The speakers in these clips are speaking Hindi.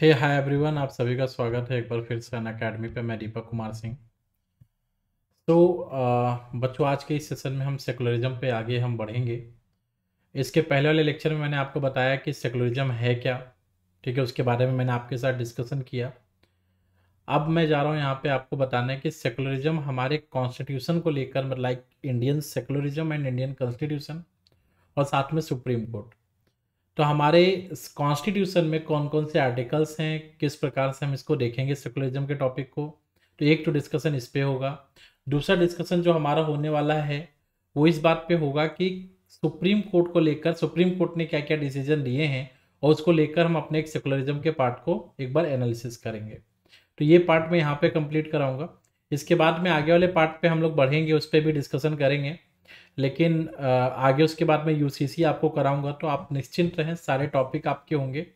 हे हाय एवरीवन आप सभी का स्वागत है एक बार फिर अन अकेडमी पर मैं दीपक कुमार सिंह तो बच्चों आज के इस सेशन में हम सेकुलरिज्म पे आगे हम बढ़ेंगे इसके पहले वाले लेक्चर में मैंने आपको बताया कि सेकुलरिज्म है क्या ठीक है उसके बारे में मैंने आपके साथ डिस्कशन किया अब मैं जा रहा हूँ यहाँ पर आपको बताने कि सेकुलरिज्म हमारे कॉन्स्टिट्यूशन को लेकर like Indian secularism and Indian constitution और साथ में सुप्रीम कोर्ट तो हमारे कॉन्स्टिट्यूशन में कौन कौन से आर्टिकल्स हैं किस प्रकार से हम इसको देखेंगे सेकुलरिज्म के टॉपिक को तो एक तो डिस्कशन इस पर होगा दूसरा डिस्कशन जो हमारा होने वाला है वो इस बात पे होगा कि सुप्रीम कोर्ट को लेकर सुप्रीम कोर्ट ने क्या क्या डिसीजन लिए हैं और उसको लेकर हम अपने एक सेकुलरिज्म के पार्ट को एक बार एनालिसिस करेंगे तो ये पार्ट मैं यहाँ पे कंप्लीट कराऊंगा इसके बाद में आगे वाले पार्ट पे हम लोग बढ़ेंगे उस पर भी डिस्कशन करेंगे लेकिन आगे उसके बाद मैं यूसीसी आपको कराऊंगा तो आप निश्चिंत रहें सारे टॉपिक आपके होंगे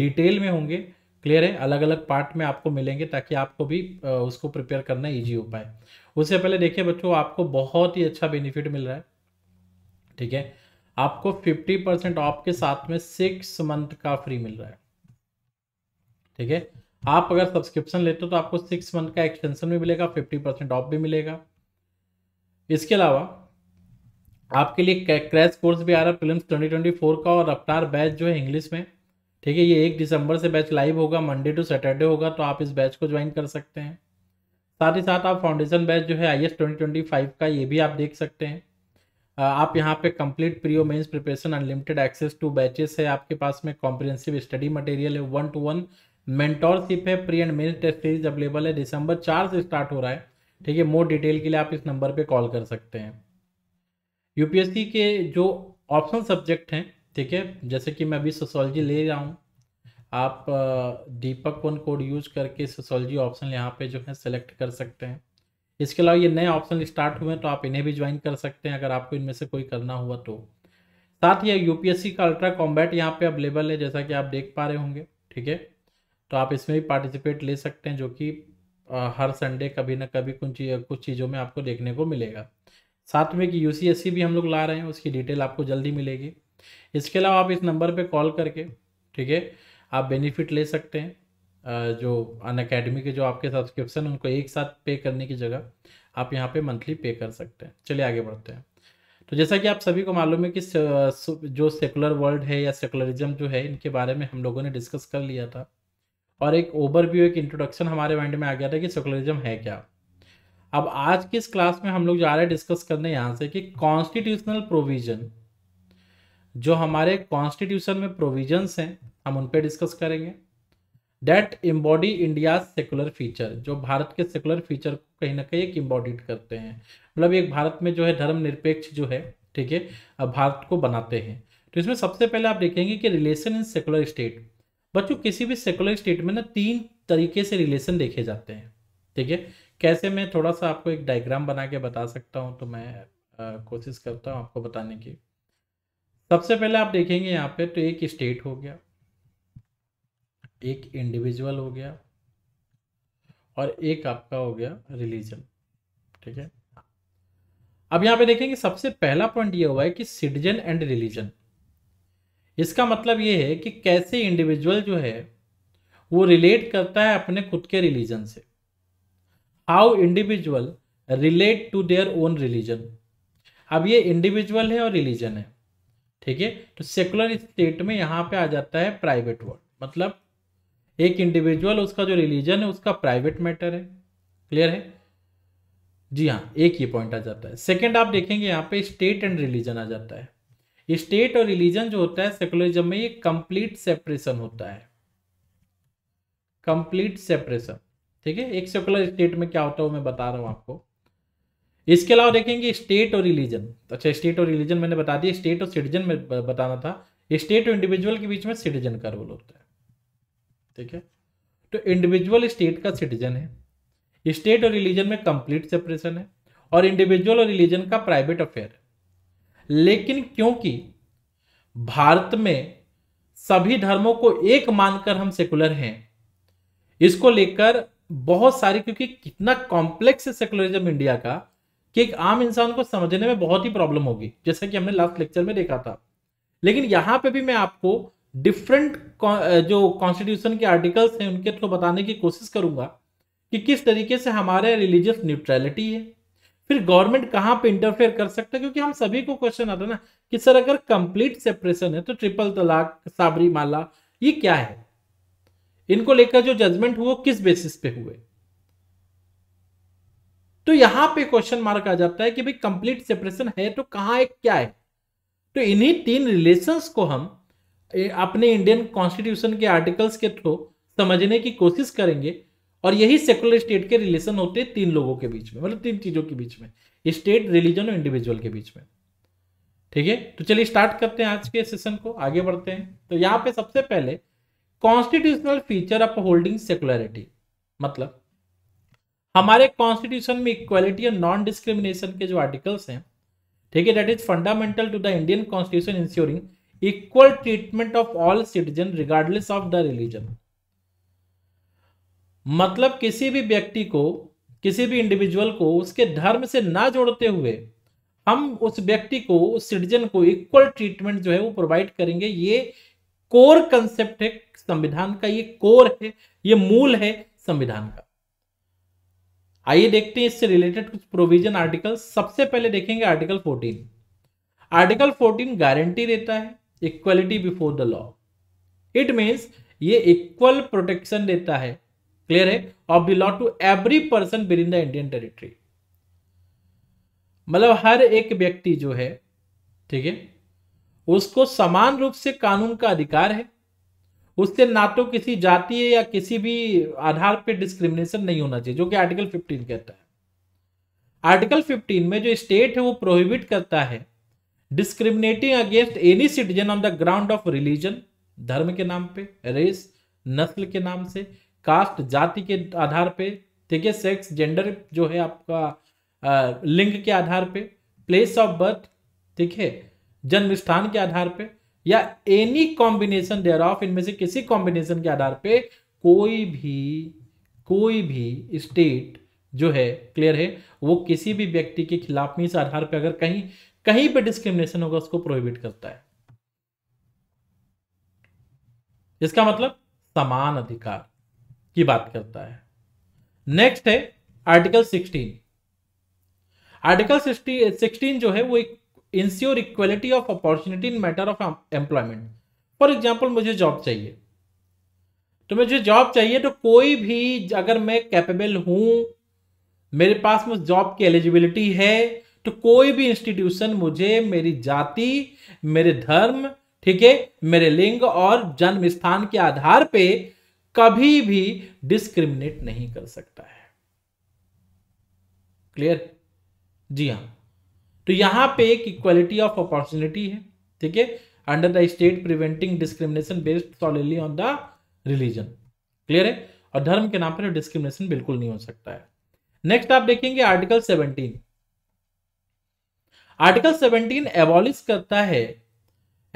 डिटेल में होंगे क्लियर है अलग अलग पार्ट में आपको मिलेंगे ताकि आपको भी उसको प्रिपेयर करना ईजी हो पाए उससे पहले देखिए बच्चों आपको बहुत ही अच्छा बेनिफिट मिल रहा है ठीक है आपको 50 परसेंट ऑफ के साथ में सिक्स मंथ का फ्री मिल रहा है ठीक है आप अगर सब्सक्रिप्शन लेते हो तो आपको सिक्स मंथ का एक्सटेंशन भी मिलेगा फिफ्टी परसेंट ऑफ भी मिलेगा इसके अलावा आपके लिए क्रैश कोर्स भी आ रहा है फिल्म ट्वेंटी ट्वेंटी फोर का और रफ्तार बैच जो है इंग्लिश में ठीक है ये एक दिसंबर से बैच लाइव होगा मंडे टू सैटरडे होगा तो आप इस बैच को ज्वाइन कर सकते हैं साथ ही साथ आप फाउंडेशन बैच जो है I S twenty twenty five का ये भी आप देख सकते हैं आप यहाँ पे कंप्लीट प्रियो mains preparation unlimited access to batches है आपके पास में कॉम्प्रिहेंसिव स्टडी मटेरियल है वन टू वन मेंटोरशिप है pre and mains test series available है दिसंबर चार से स्टार्ट हो रहा है ठीक है मोर डिटेल के लिए आप इस नंबर पर कॉल कर सकते हैं यूपीएससी के जो ऑप्शनल सब्जेक्ट हैं ठीक है जैसे कि मैं अभी सोशोलॉजी ले रहा हूँ आप दीपक वन कोड यूज करके सोशोलॉजी ऑप्शन यहाँ पे जो है सेलेक्ट कर सकते हैं इसके अलावा ये नए ऑप्शन स्टार्ट हुए हैं तो आप इन्हें भी ज्वाइन कर सकते हैं अगर आपको इनमें से कोई करना हुआ तो साथ ही यूपीएससी का अल्ट्रा कॉम्बैट यहाँ पे अवेलेबल है जैसा कि आप देख पा रहे होंगे ठीक है तो आप इसमें भी पार्टिसिपेट ले सकते हैं जो कि हर संडे कभी ना कभी कुछ कुछ चीज़ों में आपको देखने को मिलेगा साथ में कि यूसीएससी भी हम लोग ला रहे हैं उसकी डिटेल आपको जल्दी मिलेगी इसके अलावा आप इस नंबर पे कॉल करके ठीक है आप बेनिफिट ले सकते हैं जो अन अकेडमी के जो आपके सब्सक्रिप्शन उनको एक साथ पे करने की जगह आप यहाँ पे मंथली पे कर सकते हैं चलिए आगे बढ़ते हैं तो जैसा कि आप सभी को मालूम है कि जो सेकुलर वर्ल्ड है या सेकुलरिज्म जो है इनके बारे में हम लोगों ने डिस्कस कर लिया था और एक ओवरव्यू एक इंट्रोडक्शन हमारे माइंड में आ गया था कि सेकुलरिज्म है क्या अब आज की इस क्लास में हम लोग जा रहे हैं डिस्कस करने यहाँ से कि कॉन्स्टिट्यूशनल प्रोविजन जो हमारे कॉन्स्टिट्यूशन में प्रोविजंस हैं हम उन पर डिस्कस करेंगे that embody India secular feature जो भारत के सेकुलर फीचर को कहीं ना कहीं एक इम्बॉडीड करते हैं मतलब एक भारत में जो है धर्म निरपेक्ष जो है ठीक है भारत को बनाते हैं तो इसमें सबसे पहले आप देखेंगे कि रिलेशन इन सेकुलर स्टेट बच्चों किसी भी सेकुलर स्टेट में ना तीन तरीके से रिलेशन देखे जाते हैं ठीक है कैसे मैं थोड़ा सा आपको एक डायग्राम बना के बता सकता हूँ तो मैं कोशिश करता हूँ आपको बताने की सबसे पहले आप देखेंगे यहाँ पे तो एक स्टेट हो गया एक इंडिविजुअल हो गया और एक आपका हो गया रिलीजन ठीक है अब यहाँ पे देखेंगे सबसे पहला पॉइंट ये हुआ है कि सिटीजन एंड रिलीजन इसका मतलब ये है कि कैसे इंडिविजुअल जो है वो रिलेट करता है अपने खुद के रिलीजन से how individual relate to their own religion अब ये इंडिविजुअल है और रिलीजन है ठीक है तो सेकुलर स्टेट में यहाँ पे आ जाता है प्राइवेट वर्ड मतलब एक इंडिविजुअल उसका जो रिलीजन है उसका प्राइवेट मैटर है क्लियर है जी हाँ एक ये पॉइंट आ जाता है सेकंड आप देखेंगे यहाँ पे स्टेट एंड रिलीजन आ जाता है स्टेट और रिलीजन जो होता है सेकुलरिज्म में ये कंप्लीट सेपरेशन होता है कंप्लीट सेपरेशन ठीक है एक सेकुलर स्टेट में क्या होता है वो मैं बता रहा हूँ आपको इसके अलावा देखेंगे स्टेट और रिलीजन अच्छा स्टेट और रिलीजन मैंने बता दिया स्टेट और सिटीजन में बताना था स्टेट और इंडिविजुअल के बीच में सिटीजन का रोल होता है ठीक है तो इंडिविजुअल स्टेट का सिटीजन है स्टेट और रिलीजन में कंप्लीट सेपरेशन है और इंडिविजुअल और रिलीजन का प्राइवेट अफेयर है लेकिन क्योंकि भारत में सभी धर्मों को एक मानकर हम सेकुलर हैं इसको लेकर बहुत सारी क्योंकि कितना कॉम्प्लेक्स है सेकुलरिज्म इंडिया का कि एक आम इंसान को समझने में बहुत ही प्रॉब्लम होगी जैसा कि हमने लास्ट लेक्चर में देखा था लेकिन यहाँ पे भी मैं आपको डिफरेंट जो कॉन्स्टिट्यूशन के आर्टिकल्स हैं उनके थ्रू बताने की कोशिश करूंगा कि किस तरीके से हमारे रिलीजियस न्यूट्रैलिटी है फिर गवर्नमेंट कहाँ पे इंटरफेयर कर सकता है क्योंकि हम सभी को क्वेश्चन आता है ना कि सर अगर कंप्लीट सेपरेशन है तो ट्रिपल तलाक साबरी माला ये क्या है इनको लेकर जो जजमेंट हुआ किस बेसिस पे हुए तो यहां पे क्वेश्चन मार्क आ जाता है कि भाई कंप्लीट सेपरेशन है तो कहां है क्या है तो इन्हीं तीन रिलेशंस को हम अपने इंडियन कॉन्स्टिट्यूशन के आर्टिकल्स के थ्रू समझने की कोशिश करेंगे और यही सेकुलर स्टेट के रिलेशन होते हैं तीन लोगों के बीच में मतलब तीन चीजों के बीच में स्टेट रिलीजन और इंडिविजुअल के बीच में ठीक है तो चलिए स्टार्ट करते हैं आज के सेशन को आगे बढ़ते हैं तो यहाँ पे सबसे पहले constitutional feature of holding secularity मतलब हमारे कॉन्स्टिट्यूशन में इक्वालिटी और नॉन डिस्क्रिमिनेशन के जो आर्टिकल्स हैं ठीक है that is fundamental to the Indian constitution ensuring equal treatment of all citizen regardless of the religion मतलब किसी भी व्यक्ति को किसी भी इंडिविजुअल को उसके धर्म से ना जोड़ते हुए हम उस व्यक्ति को उस सिटीजन को इक्वल ट्रीटमेंट जो है वो प्रोवाइड करेंगे ये कोर कंसेप्ट है संविधान का ये कोर है ये मूल है संविधान का आइए देखते हैं इससे रिलेटेड कुछ प्रोविजन आर्टिकल सबसे पहले देखेंगे आर्टिकल 14 आर्टिकल 14 गारंटी देता है equality before the law it means ये इक्वल प्रोटेक्शन देता है क्लियर है of the law to every person within the Indian territory मतलब हर एक व्यक्ति जो है ठीक है उसको समान रूप से कानून का अधिकार है उससे ना तो किसी जाति या किसी भी आधार पर डिस्क्रिमिनेशन नहीं होना चाहिए जो कि आर्टिकल फिफ्टीन कहता है आर्टिकल 15 में जो स्टेट है वो प्रोहिबिट करता है discriminating against any citizen on the ground of religion धर्म के नाम पे रेस नस्ल के नाम से कास्ट जाति के आधार पे ठीक है सेक्स जेंडर जो है आपका आ, लिंग के आधार पे प्लेस ऑफ बर्थ ठीक है जन्म स्थान के आधार पे या एनी कॉम्बिनेशन देयर ऑफ इनमें से किसी कॉम्बिनेशन के आधार पे कोई भी कोई भी स्टेट जो है क्लियर है वो किसी भी व्यक्ति के खिलाफ में इस आधार पे अगर कहीं कहीं पे डिस्क्रिमिनेशन होगा उसको प्रोहिबिट करता है इसका मतलब समान अधिकार की बात करता है नेक्स्ट है आर्टिकल 16 आर्टिकल 16 जो है वो एक ensure equality of opportunity in matter of employment for example मुझे जॉब चाहिए तो मुझे जॉब चाहिए तो कोई भी अगर मैं कैपेबल हूं मेरे पास में जॉब की एलिजिबिलिटी है तो कोई भी इंस्टीट्यूशन मुझे मेरी जाति मेरे धर्म ठीक है मेरे लिंग और जन्म स्थान के आधार पे कभी भी डिस्क्रिमिनेट नहीं कर सकता है क्लियर जी हाँ तो यहाँ पे एक इक्वलिटी ऑफ अपॉर्चुनिटी है ठीक है under the state preventing discrimination based solidly on the religion clear है और धर्म के नाम पर डिस्क्रिमिनेशन बिल्कुल नहीं हो सकता है नेक्स्ट आप देखेंगे article seventeen article seventeen abolish करता है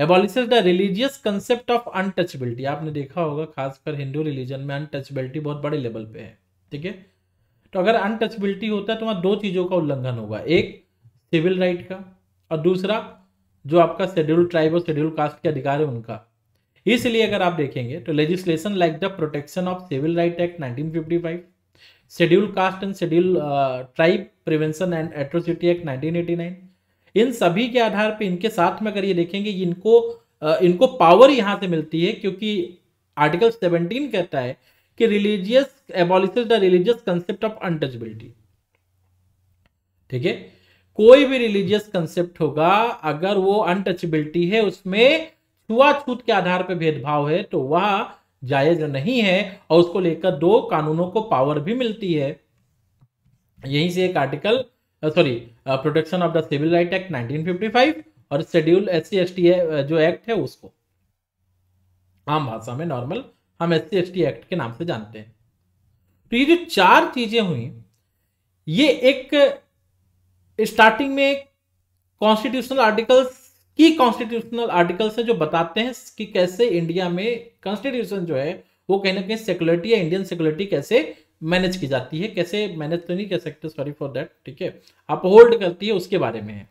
abolishes the religious concept of untouchability आपने देखा होगा खासकर हिंदू रिलीजन में अनटचबिलिटी बहुत बड़े लेवल पे है ठीक है तो अगर अनटचबिलिटी होता है तो वहां दो चीजों का उल्लंघन होगा एक सिविल राइट का और दूसरा जो आपका शेड्यूल ट्राइब और शेड्यूल कास्ट के अधिकार है उनका इसलिए अगर आप देखेंगे तो legislation like the protection of civil right act 1955 schedule caste and schedule tribe prevention and atrocity act nineteen इन सभी के आधार पर इनके साथ में अगर ये देखेंगे इनको uh, इनको पावर यहाँ से मिलती है क्योंकि आर्टिकल सेवनटीन कहता है कि religious abolish the religious concept of untouchability ठीक है कोई भी रिलीजियस कंसेप्ट होगा अगर वो अनटचेबिलिटी है उसमें छुआछूत के आधार पर भेदभाव है तो वह जायज नहीं है और उसको लेकर दो कानूनों को पावर भी मिलती है यहीं से एक article sorry protection of the civil right act 1955 और schedule S C S T जो एक्ट है उसको आम भाषा में नॉर्मल हम S C S T act के नाम से जानते हैं तो ये जो चार चीजें हुई ये एक स्टार्टिंग में कॉन्स्टिट्यूशनल आर्टिकल्स की कॉन्स्टिट्यूशनल आर्टिकल्स है जो बताते हैं कि कैसे इंडिया में कॉन्स्टिट्यूशन जो है वो कहीं ना कहीं सेक्युलरिटी या इंडियन सेक्युलरिटी कैसे मैनेज की जाती है कैसे मैनेज तो नहीं कह सकते सॉरी फॉर दैट ठीक है आप होल्ड करती है उसके बारे में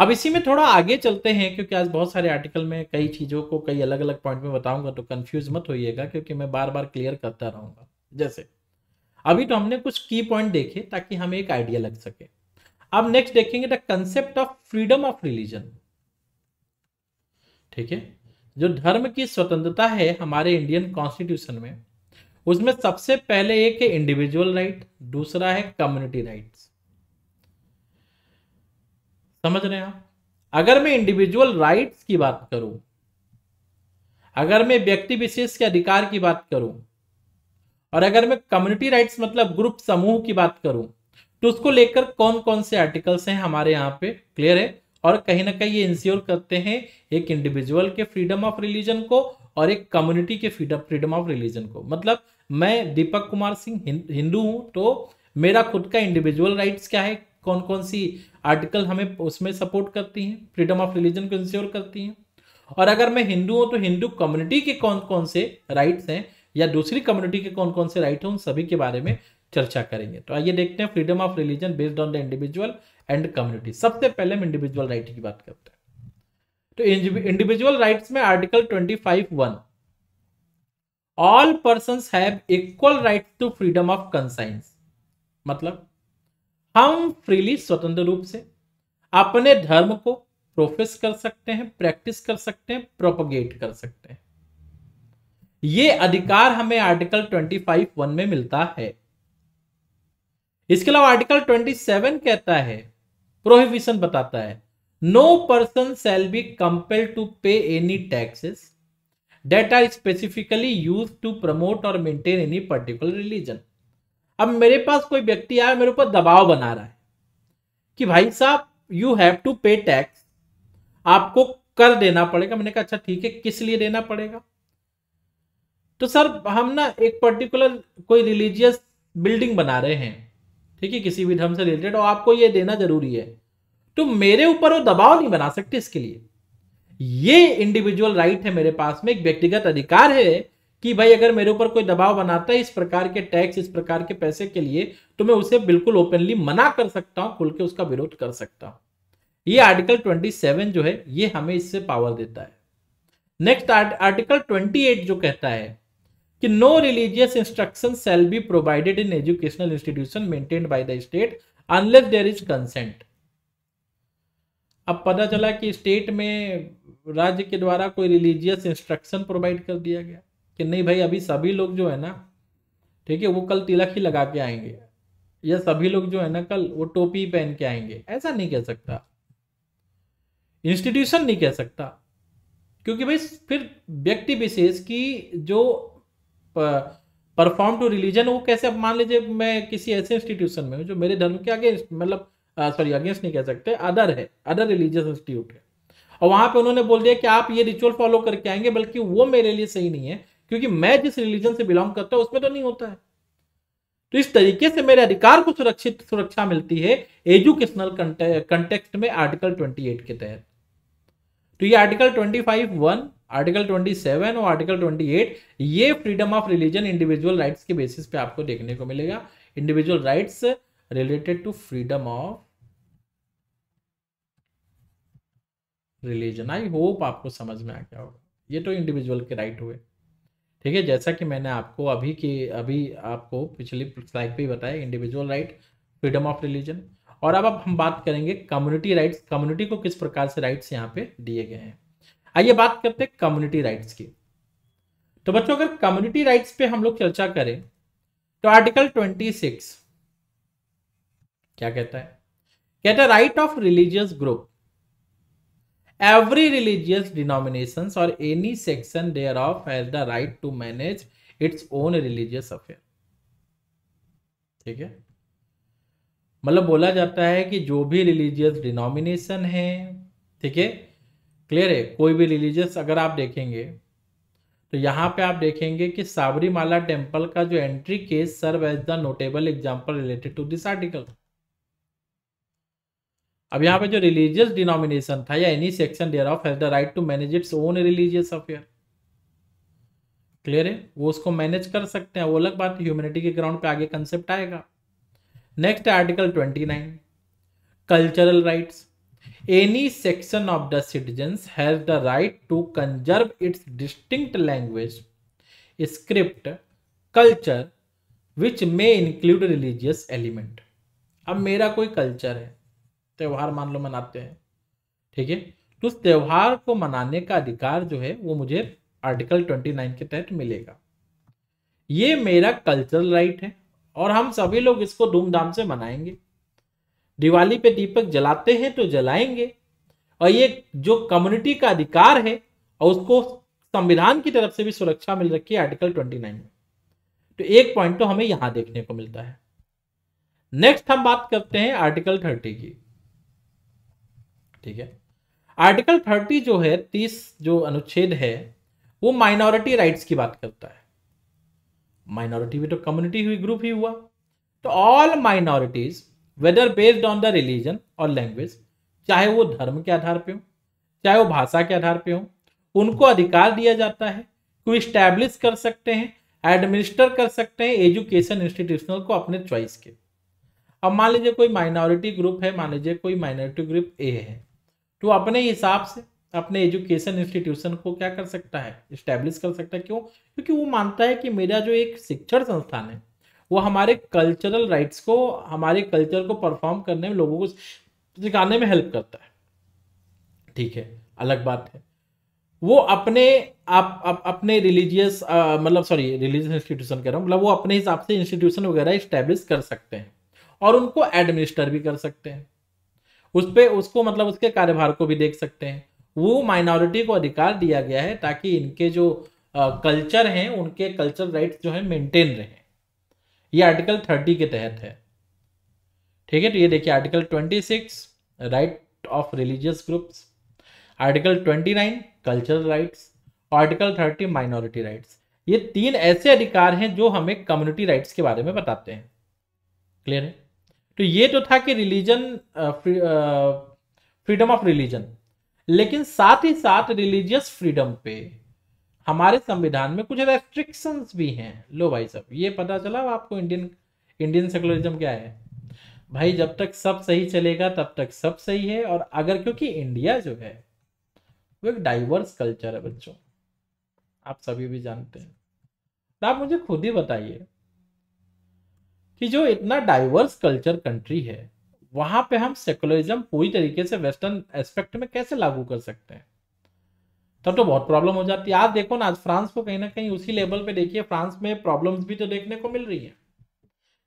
अब इसी में थोड़ा आगे चलते हैं क्योंकि आज बहुत सारे आर्टिकल में कई चीज़ों को कई अलग अलग पॉइंट में बताऊंगा तो कंफ्यूज मत होइएगा क्योंकि मैं बार बार क्लियर करता रहूंगा जैसे अभी तो हमने कुछ की पॉइंट देखे ताकि हमें एक आइडिया लग सके अब नेक्स्ट देखेंगे the concept of freedom of religion ठीक है जो धर्म की स्वतंत्रता है हमारे इंडियन कॉन्स्टिट्यूशन में उसमें सबसे पहले एक है इंडिविजुअल राइट दूसरा है कम्युनिटी राइट समझ रहे हैं आप अगर मैं इंडिविजुअल राइट्स की बात करूं अगर मैं व्यक्ति विशेष के अधिकार की बात करूं और अगर मैं कम्युनिटी राइट्स मतलब ग्रुप समूह की बात करूं तो उसको लेकर कौन कौन से आर्टिकल्स हैं हमारे यहाँ पे क्लियर है और कहीं ना कहीं ये इंश्योर करते हैं एक इंडिविजुअल के फ्रीडम ऑफ रिलीजन को और एक कम्युनिटी के फ्रीडम फ्रीडम ऑफ रिलीजन को मतलब मैं दीपक कुमार सिंह हिंदू हूँ तो मेरा खुद का इंडिविजुअल राइट्स क्या है कौन कौन सी आर्टिकल हमें उसमें सपोर्ट करती हैं फ्रीडम ऑफ रिलीजन को इंश्योर करती हैं और अगर मैं हिंदू हूँ तो हिंदू कम्युनिटी के कौन कौन से राइट्स हैं या दूसरी कम्युनिटी के कौन कौन से राइट हैं उन सभी के बारे में चर्चा करेंगे तो आइए देखते हैं freedom of religion based on the individual and community सबसे पहले हम इंडिविजुअल राइट की बात करते हैं तो इंडिविजुअल राइट्स में article twenty five one all person have equal right to freedom of conscience मतलब हम फ्रीली स्वतंत्र रूप से अपने धर्म को प्रोफेस कर सकते हैं प्रैक्टिस कर सकते हैं प्रोपोगेट कर सकते हैं ये अधिकार हमें आर्टिकल 25 वन में मिलता है इसके अलावा आर्टिकल 27 कहता है प्रोहिबिशन बताता है no person shall be compel to pay any taxes that are specifically use to promote और मेंटेन एनी पर्टिकुलर रिलीजन अब मेरे पास कोई व्यक्ति आया मेरे ऊपर दबाव बना रहा है कि भाई साहब you have to pay tax आपको कर देना पड़ेगा मैंने कहा अच्छा ठीक है किस लिए देना पड़ेगा तो सर हम ना एक पर्टिकुलर कोई रिलीजियस बिल्डिंग बना रहे हैं ठीक है किसी भी धर्म से रिलेटेड और आपको ये देना जरूरी है तो मेरे ऊपर वो दबाव नहीं बना सकते इसके लिए ये इंडिविजुअल राइट है मेरे पास में एक व्यक्तिगत अधिकार है कि भाई अगर मेरे ऊपर कोई दबाव बनाता है इस प्रकार के टैक्स इस प्रकार के पैसे के लिए तो मैं उसे बिल्कुल ओपनली मना कर सकता हूं खुल के उसका विरोध कर सकता हूं ये आर्टिकल 27 जो है ये हमें इससे पावर देता है नेक्स्ट आर्टिकल 28 जो कहता है कि no religious instruction shall be provided in educational institution maintained by the state unless there is consent अब पता चला कि स्टेट में राज्य के द्वारा कोई रिलीजियस इंस्ट्रक्शन प्रोवाइड कर दिया गया कि नहीं भाई अभी सभी लोग जो है ना ठीक है वो कल तिलक ही लगा के आएंगे या सभी लोग जो है ना कल वो टोपी पहन के आएंगे ऐसा नहीं कह सकता इंस्टीट्यूशन नहीं कह सकता क्योंकि भाई फिर व्यक्ति विशेष की जो परफॉर्म टू रिलीजन वो कैसे अब मान लीजिए मैं किसी ऐसे इंस्टीट्यूशन में हूँ जो मेरे धर्म के अगेंस्ट मतलब सॉरी अगेंस्ट नहीं कह सकते अदर है अदर रिलीजियस इंस्टीट्यूट है और वहाँ पे उन्होंने बोल दिया कि आप ये रिचुअल फॉलो करके आएंगे बल्कि वो मेरे लिए सही नहीं है क्योंकि मैं जिस रिलीजन से बिलोंग करता हूँ उसमें तो नहीं होता है तो इस तरीके से मेरे अधिकार को सुरक्षित सुरक्षा मिलती है एजुकेशनल कंटेक्स्ट में आर्टिकल 28 के तहत तो ये आर्टिकल 25 फाइव वन आर्टिकल 27 और आर्टिकल 28 ये freedom of religion individual rights के बेसिस पे आपको देखने को मिलेगा individual rights related to freedom of religion I hope आपको समझ में आ गया होगा ये तो इंडिविजुअल के राइट हुए ठीक है जैसा कि मैंने आपको अभी के अभी आपको पिछली स्लाइड पे बताया individual right freedom of religion और अब अब हम बात करेंगे कम्युनिटी राइट्स कम्युनिटी को किस प्रकार से राइट्स यहाँ पे दिए गए हैं आइए बात करते हैं कम्युनिटी राइट्स की तो बच्चों अगर कम्युनिटी राइट्स पे हम लोग चर्चा करें तो आर्टिकल 26 क्या कहता है कहता है right of religious group every religious denomination और any section thereof has the right to manage its own religious affair ठीक है मतलब बोला जाता है कि जो भी रिलीजियस डिनोमिनेशन है ठीक है क्लियर है कोई भी रिलीजियस अगर आप देखेंगे तो यहाँ पे आप देखेंगे कि साबरीमाला टेम्पल का जो entry case serve as the notable example related to this article अब यहाँ पे जो रिलीजियस डिनोमिनेशन था या any section thereof has the right to manage its own religious affair clear है वो उसको मैनेज कर सकते हैं वो अलग बात ह्यूमैनिटी के ग्राउंड पे आगे कंसेप्ट आएगा next article twenty nine cultural rights any section of the citizens has the right to conserve its distinct language script culture which may include religious element अब मेरा कोई कल्चर है त्यौहार मान लो मनाते हैं ठीक है तो उस त्यौहार को मनाने का अधिकार जो है वो मुझे आर्टिकल ट्वेंटी नाइन के तहत मिलेगा ये मेरा कल्चरल राइट है और हम सभी लोग इसको धूमधाम से मनाएंगे दिवाली पे दीपक जलाते हैं तो जलाएंगे और ये जो कम्युनिटी का अधिकार है और उसको संविधान की तरफ से भी सुरक्षा मिल रखी है आर्टिकल 29 में तो एक पॉइंट तो हमें यहां देखने को मिलता है नेक्स्ट हम बात करते हैं आर्टिकल 30 की ठीक है आर्टिकल 30 जो है 30 जो अनुच्छेद है वो माइनॉरिटी राइट्स की बात करता है माइनॉरिटी भी तो कम्युनिटी हुई ग्रुप ही हुआ तो all minorities whether based on the religion और लैंग्वेज चाहे वो धर्म के आधार पे हो चाहे वो भाषा के आधार पे हो उनको अधिकार दिया जाता है कि वो इस्टेब्लिश कर सकते हैं एडमिनिस्टर कर सकते हैं एजुकेशन इंस्टीट्यूशनल को अपने चॉइस के अब मान लीजिए कोई माइनॉरिटी ग्रुप है मान लीजिए कोई माइनॉरिटी ग्रुप ए है तो अपने हिसाब से अपने एजुकेशन इंस्टीट्यूशन को क्या कर सकता है इस्टेब्लिश कर सकता है क्यों क्योंकि वो मानता है कि मेरा जो एक शिक्षण संस्थान है वो हमारे कल्चरल राइट्स को हमारे कल्चर को परफॉर्म करने में लोगों को सिखाने में हेल्प करता है ठीक है अलग बात है वो अपने आप अप, अपने रिलीजियस मतलब सॉरी रिलीजियस इंस्टीट्यूशन कह रहा हूँ मतलब वो अपने हिसाब से इंस्टीट्यूशन वगैरह इस्टेब्लिश कर सकते हैं और उनको एडमिनिस्टर भी कर सकते हैं उस पर उसको मतलब उसके कार्यभार को भी देख सकते हैं वो माइनॉरिटी को अधिकार दिया गया है ताकि इनके जो कल्चर हैं उनके कल्चर राइट्स जो है मेंटेन रहें ये आर्टिकल थर्टी के तहत है ठीक है तो ये देखिए article twenty six right of religious groups article twenty nine cultural rights article thirty minority rights ये तीन ऐसे अधिकार हैं जो हमें कम्युनिटी राइट्स के बारे में बताते हैं क्लियर है तो ये तो था कि रिलीजन फ्रीडम ऑफ रिलीजन लेकिन साथ ही साथ रिलीजियस फ्रीडम पे हमारे संविधान में कुछ रेस्ट्रिक्शंस भी हैं लो भाई साहब ये पता चला आपको इंडियन इंडियन सेकुलरिज्म क्या है भाई जब तक सब सही चलेगा तब तक सब सही है और अगर क्योंकि इंडिया जो है वो एक डाइवर्स कल्चर है बच्चों आप सभी भी जानते हैं तो आप मुझे खुद ही बताइए कि जो इतना डाइवर्स कल्चर कंट्री है वहां पे हम सेकुलरिज्म पूरी तरीके से वेस्टर्न एस्पेक्ट में कैसे लागू कर सकते हैं तब तो बहुत प्रॉब्लम हो जाती है आज देखो ना आज फ्रांस को कहीं ना कहीं उसी लेवल पे देखिए फ्रांस में प्रॉब्लम्स भी तो देखने को मिल रही है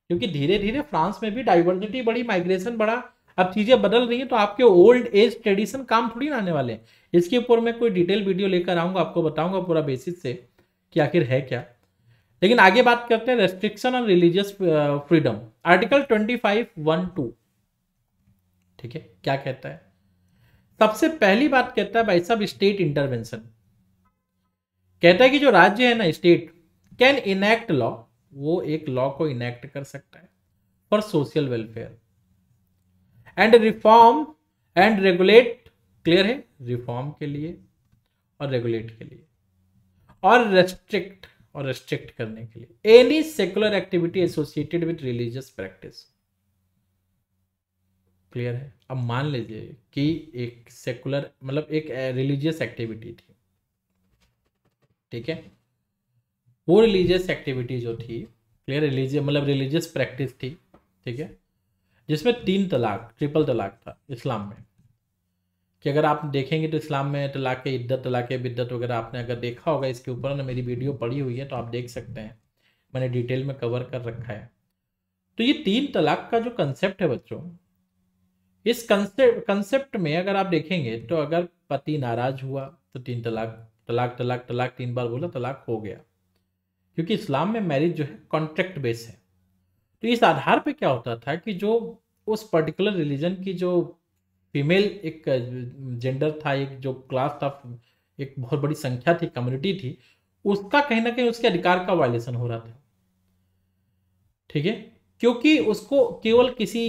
क्योंकि धीरे धीरे फ्रांस में भी डाइवर्सिटी बड़ी माइग्रेशन बड़ा अब चीज़ें बदल रही हैं तो आपके ओल्ड एज ट्रेडिशन काम थोड़ी ना आने वाले हैं इसके ऊपर मैं कोई डिटेल वीडियो लेकर आऊँगा आपको बताऊँगा पूरा बेसिस से कि आखिर है क्या लेकिन आगे बात करते हैं restriction on religious freedom article twenty five one two ठीक है क्या कहता है सबसे पहली बात कहता है भाई साहब स्टेट इंटरवेंशन कहता है कि जो राज्य है ना स्टेट कैन इनैक्ट लॉ वो एक लॉ को इनैक्ट कर सकता है for social welfare and reform and regulate clear है रिफॉर्म के लिए और रेगुलेट के लिए और रेस्ट्रिक्ट और रेस्ट्रिक्ट करने के लिए any secular activity associated with religious practice clear है अब मान लीजिए कि एक सेकुलर मतलब एक रिलीजियस eh, एक्टिविटी थी ठीक है वो रिलीजियस एक्टिविटी जो थी क्लियर रिलीजियस मतलब रिलीजियस प्रैक्टिस थी ठीक है जिसमें तीन तलाक ट्रिपल तलाक था इस्लाम में कि अगर आप देखेंगे तो इस्लाम में तलाक के इद्दत तलाक बिद्दत वगैरह आपने अगर देखा होगा इसके ऊपर ना मेरी वीडियो पड़ी हुई है तो आप देख सकते हैं मैंने डिटेल में कवर कर रखा है तो ये तीन तलाक का जो कंसेप्ट है बच्चों इस कंसेप्ट में अगर आप देखेंगे तो अगर पति नाराज हुआ तो तीन तलाक तलाक तलाक तलाक तीन बार बोला तलाक हो गया क्योंकि इस्लाम में मैरिज जो है कॉन्ट्रैक्ट बेस है तो इस आधार पे क्या होता था कि जो उस पर्टिकुलर रिलीजन की जो फीमेल एक जेंडर था एक जो क्लास था एक बहुत बड़ी संख्या थी कम्युनिटी थी उसका कहीं ना कहीं उसके अधिकार का वायलेशन हो रहा था ठीक है क्योंकि उसको केवल किसी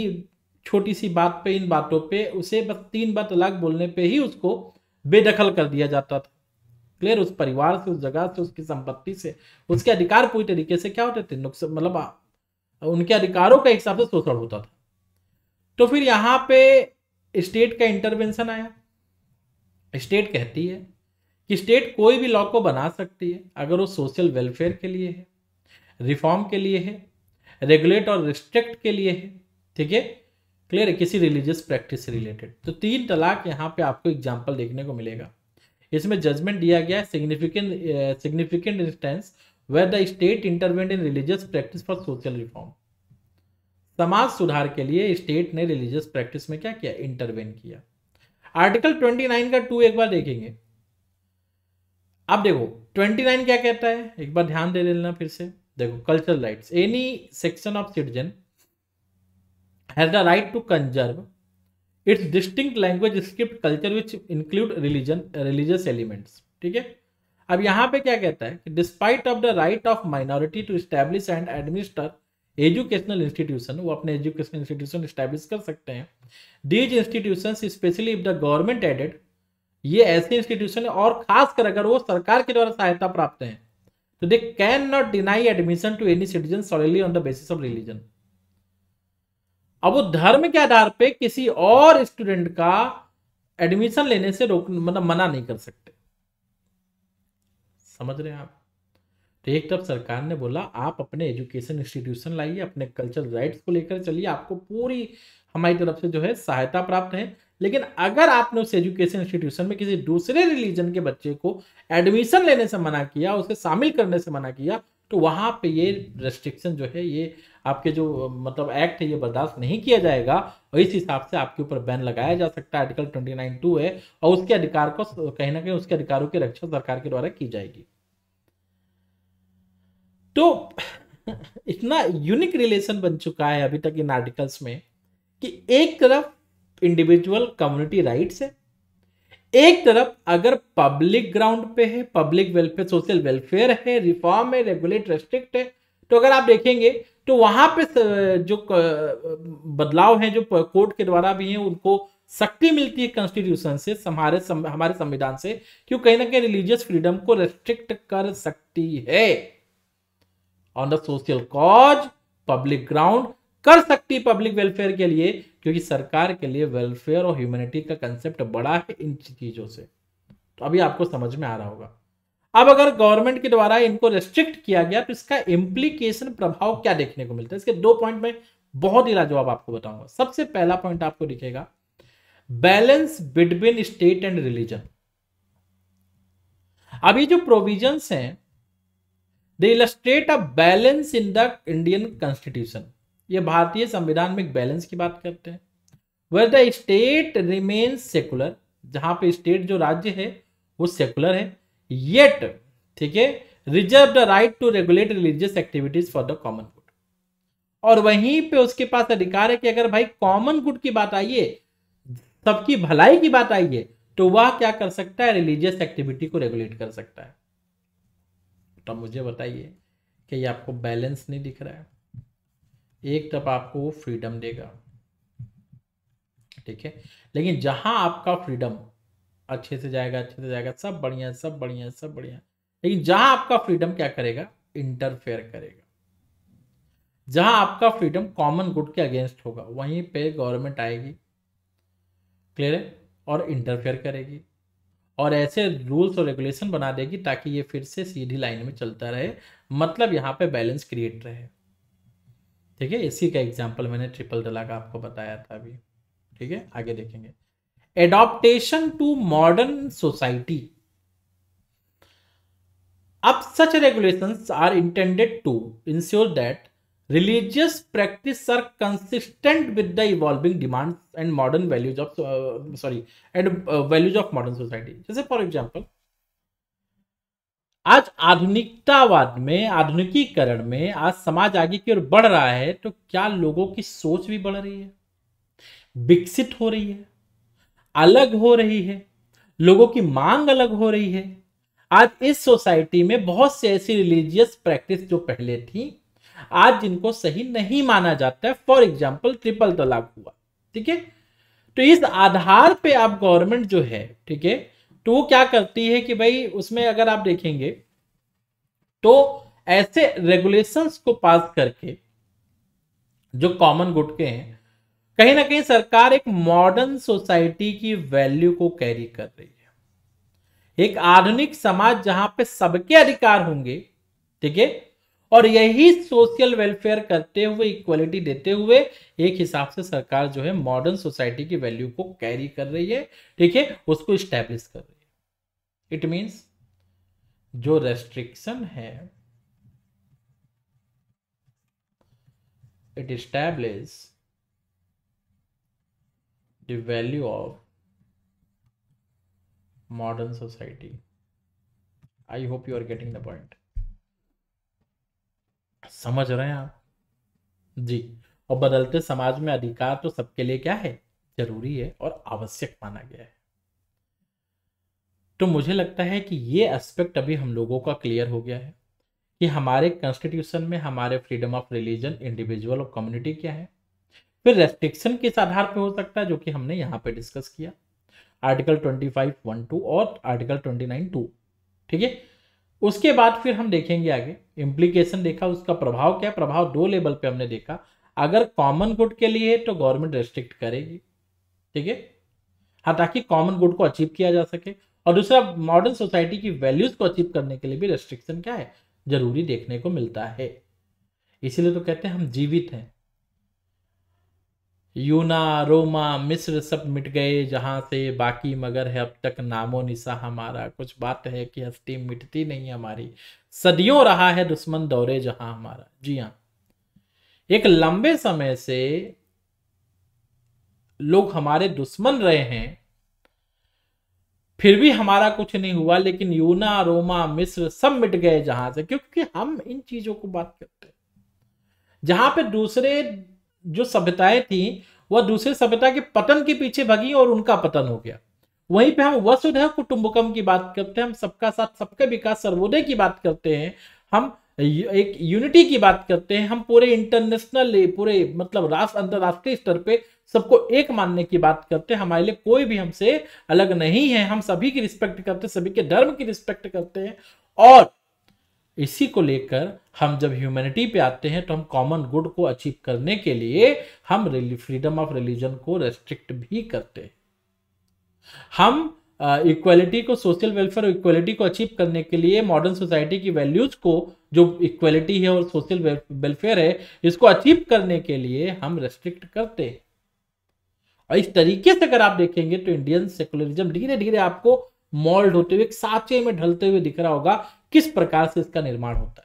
छोटी सी बात पे इन बातों पे उसे बस तीन बार तलाक बोलने पे ही उसको बेदखल कर दिया जाता था क्लियर उस परिवार से उस जगह से उसकी संपत्ति से उसके अधिकार पूरी तरीके से क्या होते थे नुकसान मतलब उनके अधिकारों का एक हिसाब से शोषण होता था तो फिर यहाँ पे स्टेट का इंटरवेंशन आया स्टेट कहती है कि स्टेट कोई भी लॉ को बना सकती है अगर वो सोशल वेलफेयर के लिए है रिफॉर्म के लिए है रेगुलेट और रिस्ट्रिक्ट के लिए है ठीक है क्लियर है किसी रिलीजियस प्रैक्टिस से रिलेटेड तो तीन तलाक यहाँ पे आपको एग्जाम्पल देखने को मिलेगा इसमें जजमेंट दिया गया है significant significant instance where the state intervened in religious practice for social reform समाज सुधार के लिए स्टेट ने रिलीजियस प्रैक्टिस में क्या किया इंटरवेंट किया आर्टिकल नाइन का टू एक बार देखेंगे अब देखो 29 क्या कहता है एक बार ध्यान दे लेना फिर से देखो cultural rights any section of citizen has the right to conserve its distinct language script culture which include religion religious elements ठीक है अब यहाँ पे क्या कहता है despite of the right of minority to establish and administer educational institution वो अपने एजुकेशनल इंस्टीट्यूशन स्टैब्लिश कर सकते हैं these institution specially if the government aided ये ऐसे इंस्टीट्यूशन है और खासकर अगर वो सरकार के द्वारा सहायता प्राप्त हैं तो they can not deny admission to any citizen solidly on the basis of religion अब वो धर्म के आधार पे किसी और स्टूडेंट का एडमिशन लेने से रोक मतलब मना नहीं कर सकते समझ रहे हैं आप तो एक तरफ सरकार ने बोला आप अपने एजुकेशन इंस्टीट्यूशन लाइए अपने कल्चरल राइट्स को लेकर चलिए आपको पूरी हमारी तरफ से जो है सहायता प्राप्त है लेकिन अगर आपने उस एजुकेशन इंस्टीट्यूशन में किसी दूसरे रिलीजन के बच्चे को एडमिशन लेने से मना किया उसे शामिल करने से मना किया तो वहां पे ये रेस्ट्रिक्शन जो है ये आपके जो मतलब एक्ट है ये बर्दाश्त नहीं किया जाएगा और इस हिसाब से आपके ऊपर बैन लगाया जा सकता है आर्टिकल ट्वेंटी नाइन टू है और उसके अधिकार को कहीं ना कहीं उसके अधिकारों की रक्षा सरकार के द्वारा की जाएगी तो इतना यूनिक रिलेशन बन चुका है अभी तक इन आर्टिकल्स में कि एक तरफ इंडिविजुअल कम्युनिटी राइट्स है एक तरफ अगर पब्लिक ग्राउंड पे है पब्लिक वेलफेयर सोशल वेलफेयर है रिफॉर्म है रेगुलेट रेस्ट्रिक्ट है तो अगर आप देखेंगे तो वहां पे जो बदलाव है जो कोर्ट के द्वारा भी है उनको शक्ति मिलती है कॉन्स्टिट्यूशन से हमारे सम, हमारे संविधान से क्यों कहीं ना कहीं रिलीजियस फ्रीडम को रेस्ट्रिक्ट कर सकती है on the social cause public ground कर सकती है पब्लिक वेलफेयर के लिए क्योंकि सरकार के लिए वेलफेयर और ह्यूमैनिटी का कंसेप्ट बड़ा है इन चीजों से तो अभी आपको समझ में आ रहा होगा अब अगर गवर्नमेंट के द्वारा इनको रेस्ट्रिक्ट किया गया तो इसका इम्प्लीकेशन प्रभाव क्या देखने को मिलता है इसके दो पॉइंट में बहुत ही जवाब आपको बताऊंगा सबसे पहला पॉइंट आपको दिखेगा balance between state and religion अभी जो प्रोविजंस हैं they illustrate a balance in the Indian constitution ये भारतीय संविधान में एक बैलेंस की बात करते हैं where the state remain secular जहां पे स्टेट जो राज्य है वो सेकुलर है येट ठीक है reserve the right to regulate religious activities for the common good और वहीं पे उसके पास अधिकार है कि अगर भाई कॉमन गुड की बात आइए सबकी भलाई की बात आइए तो वह क्या कर सकता है रिलीजियस एक्टिविटी को रेगुलेट कर सकता है तो मुझे बताइए कि ये आपको बैलेंस नहीं दिख रहा है एक तरफ आपको वो फ्रीडम देगा ठीक है लेकिन जहां आपका फ्रीडम अच्छे से जाएगा अच्छे से जाएगा सब बढ़िया सब बढ़िया सब बढ़िया लेकिन जहां आपका फ्रीडम क्या करेगा इंटरफेयर करेगा जहां आपका फ्रीडम कॉमन गुड के अगेंस्ट होगा वहीं पे गवर्नमेंट आएगी क्लियर है और इंटरफेयर करेगी और ऐसे रूल्स और रेगुलेशन बना देगी ताकि ये फिर से सीधी लाइन में चलता रहे मतलब यहाँ पे बैलेंस क्रिएट रहे ठीक है इसी का एग्जाम्पल मैंने ट्रिपल का आपको बताया था अभी ठीक है आगे देखेंगे एडॉप्टेशन टू मॉडर्न सोसाइटी अब such regulation are intended to ensure that religious practice are consistent with the evolving demand and modern values of sorry and values of modern society जैसे फॉर एग्जाम्पल आज आधुनिकतावाद में आधुनिकीकरण में आज समाज आगे की ओर बढ़ रहा है तो क्या लोगों की सोच भी बढ़ रही है विकसित हो रही है अलग हो रही है लोगों की मांग अलग हो रही है आज इस सोसाइटी में बहुत से ऐसी रिलीजियस प्रैक्टिस जो पहले थी आज जिनको सही नहीं माना जाता है फॉर एग्जाम्पल ट्रिपल तलाक हुआ ठीक है तो इस आधार पे आप गवर्नमेंट जो है ठीक है तो वो क्या करती है कि भाई उसमें अगर आप देखेंगे तो ऐसे रेगुलेशंस को पास करके जो कॉमन गुट के हैं कहीं ना कहीं सरकार एक मॉडर्न सोसाइटी की वैल्यू को कैरी कर रही है एक आधुनिक समाज जहां पे सबके अधिकार होंगे ठीक है और यही सोशल वेलफेयर करते हुए इक्वलिटी देते हुए एक हिसाब से सरकार जो है मॉडर्न सोसाइटी की वैल्यू को कैरी कर रही है ठीक है उसको स्टैब्लिश कर रही है इट मीन्स जो रेस्ट्रिक्शन है it establish the value of modern society. I hope you are getting the point. समझ रहे हैं आप जी और बदलते समाज में अधिकार तो सबके लिए क्या है जरूरी है और आवश्यक माना गया है तो मुझे लगता है कि ये एस्पेक्ट अभी हम लोगों का क्लियर हो गया है कि हमारे कॉन्स्टिट्यूशन में हमारे फ्रीडम ऑफ रिलीजन इंडिविजुअल और कम्युनिटी क्या है फिर रेस्ट्रिक्शन किस आधार पर हो सकता है जो कि हमने यहाँ पे डिस्कस किया article twenty five one two और आर्टिकल ट्वेंटी नाइन टू ठीक है उसके बाद फिर हम देखेंगे आगे इम्प्लीकेशन देखा उसका प्रभाव क्या प्रभाव दो लेवल पे हमने देखा अगर कॉमन गुड के लिए तो गवर्नमेंट रेस्ट्रिक्ट करेगी ठीक है हाँ ताकि कॉमन गुड को अचीव किया जा सके और दूसरा मॉडर्न सोसाइटी की वैल्यूज को अचीव करने के लिए भी रेस्ट्रिक्शन क्या है जरूरी देखने को मिलता है इसीलिए तो कहते हैं हम जीवित हैं यूना रोमा मिस्र सब मिट गए जहाँ से बाकी मगर है अब तक नामो निशा हमारा कुछ बात है कि हस्ती मिटती नहीं हमारी सदियों रहा है दुश्मन दौरे जहाँ हमारा जी हाँ एक लंबे समय से लोग हमारे दुश्मन रहे हैं फिर भी हमारा कुछ नहीं हुआ लेकिन यूना रोमा मिस्र सब मिट गए जहां से क्योंकि हम इन चीजों को बात करते हैं जहां पे दूसरे जो सभ्यताएं थी वह दूसरे सभ्यता के पतन के पीछे भगी और उनका पतन हो गया वहीं पे हम वसुधैव कुटुंबकम की बात करते हैं हम सबका साथ सबका विकास सर्वोदय की बात करते हैं हम एक यूनिटी की बात करते हैं हम पूरे इंटरनेशनल पूरे मतलब राष्ट्र अंतर्राष्ट्रीय स्तर पे सबको एक मानने की बात करते हैं हमारे लिए कोई भी हमसे अलग नहीं है हम सभी की रिस्पेक्ट करते हैं सभी के धर्म की रिस्पेक्ट करते हैं और इसी को लेकर हम जब ह्यूमैनिटी पे आते हैं तो हम कॉमन गुड को अचीव करने के लिए हम फ्रीडम ऑफ रिलीजन को रेस्ट्रिक्ट भी करते हैं हम इक्वलिटी uh, को सोशल वेलफेयर इक्वलिटी को अचीव करने के लिए मॉडर्न सोसाइटी की वैल्यूज को जो इक्वलिटी है और सोशल वेलफेयर है इसको अचीव करने के लिए हम रेस्ट्रिक्ट करते हैं और इस तरीके से अगर आप देखेंगे तो इंडियन सेकुलरिज्म धीरे धीरे आपको मॉल्ड होते हुए एक साचे में ढलते हुए दिख रहा होगा किस प्रकार से इसका निर्माण होता है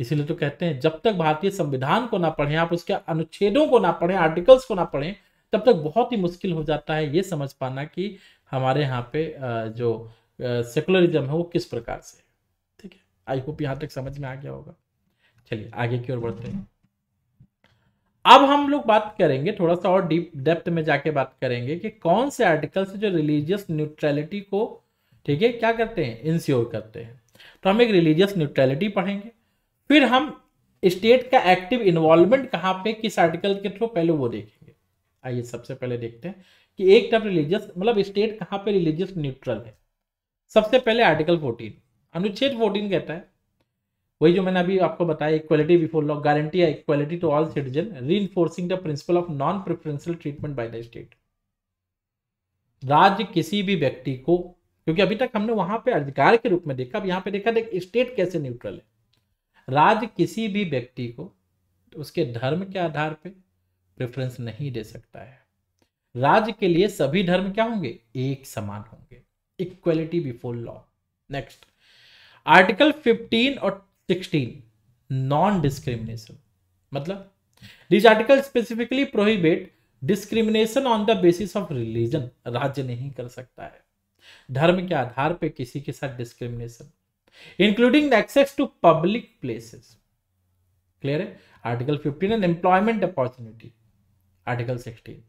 इसीलिए तो कहते हैं जब तक भारतीय संविधान को ना पढ़ें आप उसके अनुच्छेदों को ना पढ़ें आर्टिकल्स को ना पढ़ें तब तक बहुत ही मुश्किल हो जाता है ये समझ पाना कि हमारे यहाँ पे जो सेकुलरिज्म है वो किस प्रकार से ठीक है आई होप यहाँ तक समझ में आ गया होगा चलिए आगे की ओर बढ़ते हैं अब हम लोग बात करेंगे थोड़ा सा और डीप डेप्थ में जाके बात करेंगे कि कौन से से जो रिलीजियस न्यूट्रलिटी को ठीक है क्या करते हैं इंश्योर करते हैं तो हम एक रिलीजियस न्यूट्रलिटी पढ़ेंगे फिर हम स्टेट का एक्टिव इन्वॉल्वमेंट कहाँ पे किस आर्टिकल के थ्रू पहले वो देखेंगे आइए सबसे पहले देखते हैं कि एक तरफ रिलीजियस मतलब स्टेट कहाँ पे रिलीजियस न्यूट्रल है सबसे पहले आर्टिकल फोर्टीन अनुच्छेद फोर्टीन कहता है वही जो मैंने अभी आपको बताया equality before law guarantee equality to all citizen reinforcing the principle of non preferential treatment by the state राज्य किसी भी व्यक्ति को क्योंकि अभी तक हमने वहां पे अधिकार के रूप में देखा अब यहाँ पे देखा देख स्टेट कैसे न्यूट्रल है राज्य किसी भी व्यक्ति को तो उसके धर्म के आधार पे प्रेफरेंस नहीं दे सकता है राज्य के लिए सभी धर्म क्या होंगे एक समान होंगे equality before law next article 15 और 16 नॉन डिस्क्रिमिनेशन मतलब this article specifically prohibit discrimination on the basis of religion राज्य नहीं कर सकता है धर्म के आधार पर किसी के साथ discrimination including the access to public places clear है article fifteen and employment opportunity article sixteen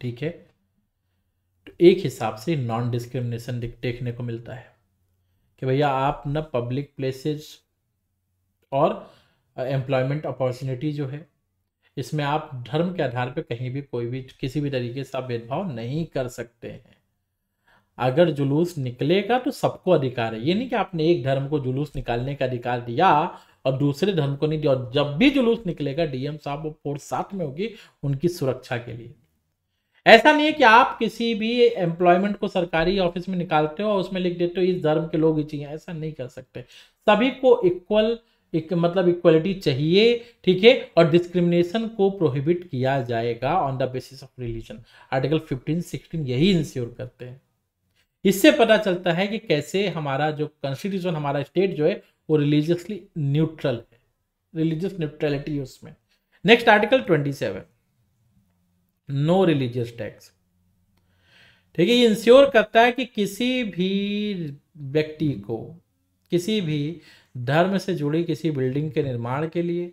ठीक है तो एक हिसाब से नॉन डिस्क्रिमिनेशन देखने को मिलता है कि भैया आप न पब्लिक प्लेसेस और एम्प्लॉयमेंट uh, अपॉर्चुनिटी जो है इसमें आप धर्म के आधार पर कहीं भी कोई भी किसी भी तरीके से आप भेदभाव नहीं कर सकते हैं अगर जुलूस निकलेगा तो सबको अधिकार है ये नहीं कि आपने एक धर्म को जुलूस निकालने का अधिकार दिया और दूसरे धर्म को नहीं दिया और जब भी जुलूस निकलेगा डीएम साहब वो फोर्स साथ में होगी उनकी सुरक्षा के लिए ऐसा नहीं है कि आप किसी भी एम्प्लॉयमेंट को सरकारी ऑफिस में निकालते हो और उसमें लिख देते हो इस धर्म के लोग ही चाहिए ऐसा नहीं कर सकते सभी को इक्वल एक मतलब इक्वलिटी चाहिए ठीक है और डिस्क्रिमिनेशन को प्रोहिबिट किया जाएगा on the basis of religion article 15 16 यही इंश्योर करते हैं इससे पता चलता है कि कैसे हमारा जो कॉन्स्टिट्यूशन हमारा स्टेट जो है वो रिलीजियसली न्यूट्रल है रिलीजियस न्यूट्रलिटी उसमें next article 27 no religious tax ठीक है ये इंश्योर करता है कि किसी भी व्यक्ति को किसी भी धर्म से जुड़ी किसी बिल्डिंग के निर्माण के लिए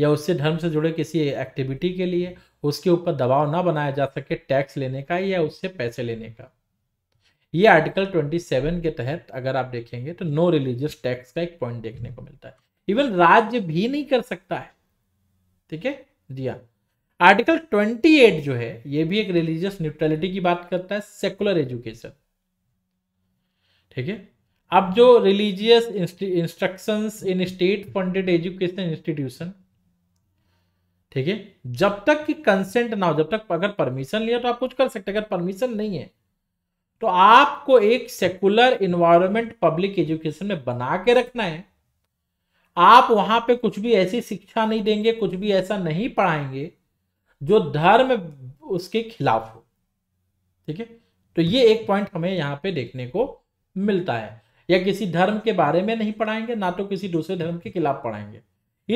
या उससे धर्म से जुड़े किसी एक्टिविटी के लिए उसके ऊपर दबाव ना बनाया जा सके टैक्स लेने का या उससे पैसे लेने का ये आर्टिकल 27 के तहत अगर आप देखेंगे तो नो रिलीजियस टैक्स का एक पॉइंट देखने को मिलता है इवन राज्य भी नहीं कर सकता है ठीक है जी हाँ आर्टिकल 28 जो है ये भी एक रिलीजियस न्यूट्रलिटी की बात करता है सेकुलर एजुकेशन ठीक है अब जो religious instructions in state funded education institution ठीक है जब तक कि कंसेंट ना हो जब तक अगर परमिशन लिया तो आप कुछ कर सकते अगर परमिशन नहीं है तो आपको एक सेकुलर इन्वायरमेंट पब्लिक एजुकेशन में बना के रखना है आप वहां पे कुछ भी ऐसी शिक्षा नहीं देंगे कुछ भी ऐसा नहीं पढ़ाएंगे जो धर्म उसके खिलाफ हो ठीक है तो ये एक पॉइंट हमें यहाँ पे देखने को मिलता है या किसी धर्म के बारे में नहीं पढ़ाएंगे ना तो किसी दूसरे धर्म के खिलाफ पढ़ाएंगे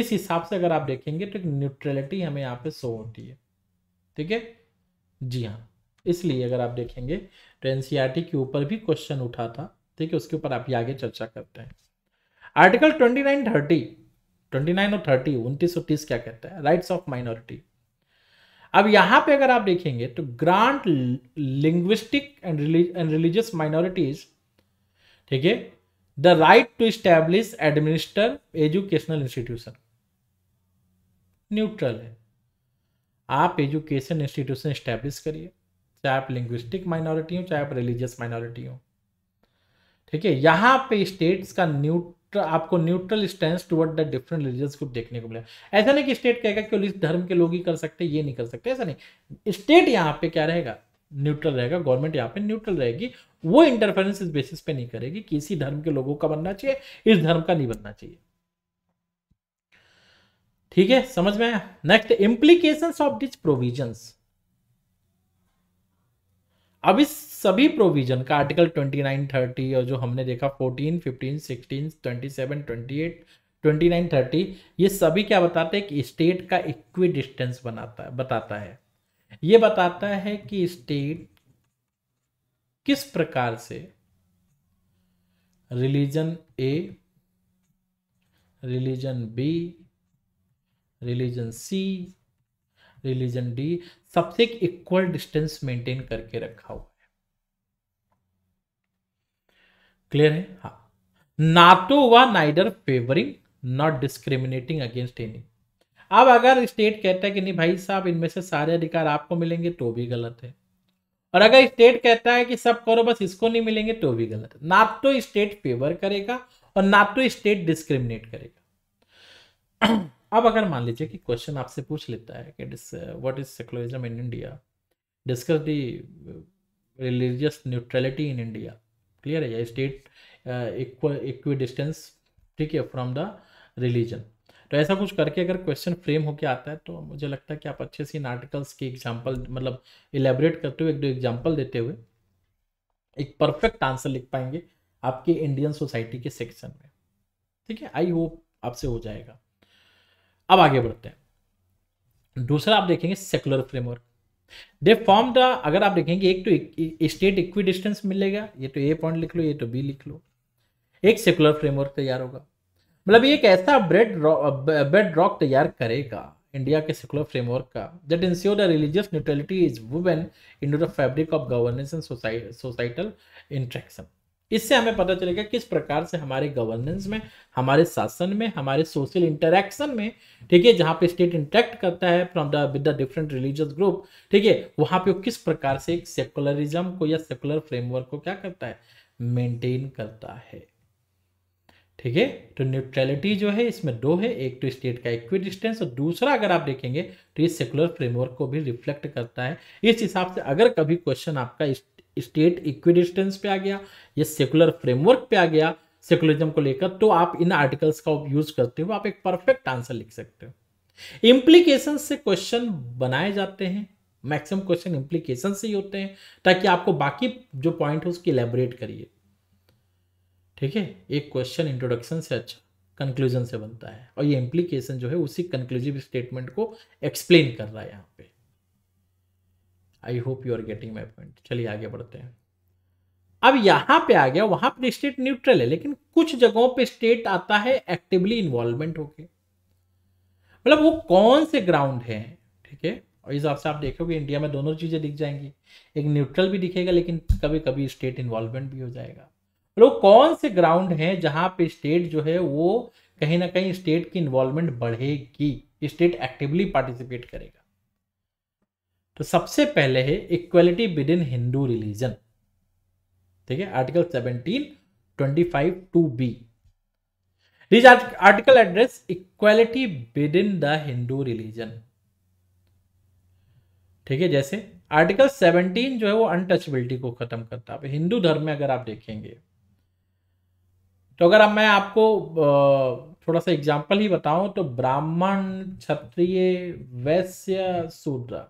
इस हिसाब से अगर आप देखेंगे तो न्यूट्रलिटी हमें यहाँ पे शो होती है ठीक है जी हाँ इसलिए अगर आप देखेंगे तो एन e के ऊपर भी क्वेश्चन उठा था ठीक है उसके ऊपर आप ये आगे चर्चा करते हैं article twenty nine thirty twenty nine और थर्टी उनतीस और तीस क्या कहते हैं राइट्स ऑफ माइनॉरिटी अब यहाँ पे अगर आप देखेंगे तो grant linguistic and religious minorities ठीक है the right to establish administer educational institution neutral है आप एजुकेशन इंस्टीट्यूशन स्टैब्लिश करिए चाहे आप लिंग्विस्टिक माइनॉरिटी हो चाहे आप रिलीजियस माइनॉरिटी हो ठीक है यहां पे स्टेट्स का न्यूट्रल आपको neutral stand toward the different religious group देखने को मिलेगा ऐसा नहीं कि स्टेट कहेगा कि इस धर्म के लोग ही कर सकते ये नहीं कर सकते ऐसा नहीं स्टेट यहाँ पे क्या रहेगा न्यूट्रल रहेगा गवर्नमेंट यहाँ पे न्यूट्रल रहेगी वो इंटरफेरेंस इस बेसिस पे नहीं करेगी कि इसी धर्म के लोगों का बनना चाहिए इस धर्म का नहीं बनना चाहिए ठीक है समझ में आया next implication of this provision अब इस सभी प्रोविजन का आर्टिकल 29, 30 और जो हमने देखा 14, 15, 16, 27, 28, 29, 30 ये सभी क्या बताते हैं कि स्टेट का इक्वी डिस्टेंस बनाता है बताता है ये बताता है कि स्टेट किस प्रकार से religion A religion B religion C religion D सबसे एक इक्वल डिस्टेंस मेंटेन करके रखा हुआ है क्लियर है हा ना तो neither favoring not discriminating against any अब अगर स्टेट कहता है कि नहीं भाई साहब इनमें से सारे अधिकार आपको मिलेंगे तो भी गलत है और अगर स्टेट कहता है कि सब करो बस इसको नहीं मिलेंगे तो भी गलत है ना तो स्टेट फेवर करेगा और ना तो स्टेट डिस्क्रिमिनेट करेगा अब अगर मान लीजिए कि क्वेश्चन आपसे पूछ लेता है कि what is secularism in India discuss the religious neutrality in India clear है या स्टेट इक्वी डिस्टेंस ठीक है फ्रॉम द रिलीजन तो ऐसा कुछ करके अगर क्वेश्चन फ्रेम होके आता है तो मुझे लगता है कि आप अच्छे से इन आर्टिकल्स के एग्जाम्पल मतलब इलेबरेट करते हुए एक दो एग्जाम्पल देते हुए एक परफेक्ट आंसर लिख पाएंगे आपके इंडियन सोसाइटी के सेक्शन में ठीक है आई होप आपसे हो जाएगा अब आगे बढ़ते हैं दूसरा आप देखेंगे secular framework they form the अगर आप देखेंगे एक तो स्टेट इक्वी डिस्टेंस मिलेगा ये तो ए पॉइंट लिख लो ये तो बी लिख लो एक सेकुलर फ्रेमवर्क तैयार होगा मतलब ये एक ऐसा ब्रेड ब्रेड रॉक तैयार करेगा इंडिया के सेकुलर फ्रेमवर्क का that ensure the religious neutrality is woven in the fabric of governance and societal interaction इससे हमें पता चलेगा किस प्रकार से हमारे गवर्नेंस में हमारे शासन में हमारे सोशल इंटरेक्शन में ठीक है जहाँ पे स्टेट इंटरेक्ट करता है from the with the different religious group ठीक है वहाँ पे वो किस प्रकार से एक सेकुलरिज्म को या सेकुलर फ्रेमवर्क को क्या करता है मेंटेन करता है ठीक है तो न्यूट्रलिटी जो है इसमें दो है एक तो स्टेट का इक्वी डिस्टेंस और दूसरा अगर आप देखेंगे तो ये सेकुलर फ्रेमवर्क को भी रिफ्लेक्ट करता है इस हिसाब से अगर कभी क्वेश्चन आपका स्टेट इक्वी डिस्टेंस पे आ गया या सेकुलर फ्रेमवर्क पे आ गया सेकुलरिज्म को लेकर तो आप इन आर्टिकल्स का यूज करते हुए आप एक परफेक्ट आंसर लिख सकते हो इम्प्लीकेशन से क्वेश्चन बनाए जाते हैं मैक्सिमम क्वेश्चन इम्प्लीकेशन से ही होते हैं ताकि आपको बाकी जो पॉइंट है उसकी एलेबरेट करिए ठीक है एक क्वेश्चन इंट्रोडक्शन से अच्छा कंक्लूजन से बनता है और ये इम्प्लीकेशन जो है उसी कंक्लूजिव स्टेटमेंट को एक्सप्लेन कर रहा है यहाँ पे I hope you are getting my point चलिए आगे बढ़ते हैं अब यहाँ पे आ गया वहां पर स्टेट न्यूट्रल है लेकिन कुछ जगहों पे स्टेट आता है एक्टिवली इन्वॉल्वमेंट होके मतलब वो कौन से ग्राउंड है ठीक है और इस हिसाब से आप देखोगे इंडिया में दोनों चीजें दिख जाएंगी एक न्यूट्रल भी दिखेगा लेकिन कभी कभी स्टेट इन्वॉल्वमेंट भी हो जाएगा लोग कौन से ग्राउंड हैं जहां पे स्टेट जो है वो कहीं ना कहीं स्टेट की इन्वॉल्वमेंट बढ़ेगी स्टेट एक्टिवली पार्टिसिपेट करेगा तो सबसे पहले है equality within Hindu religion ठीक है article seventeen twenty five two B ridge article address equality within the Hindu religion ठीक है जैसे आर्टिकल 17 जो है वो अनटचबिलिटी को खत्म करता है हिंदू धर्म में अगर आप देखेंगे तो अगर अब मैं आपको थोड़ा सा एग्जाम्पल ही बताऊं तो ब्राह्मण क्षत्रिय वैश्य शूद्र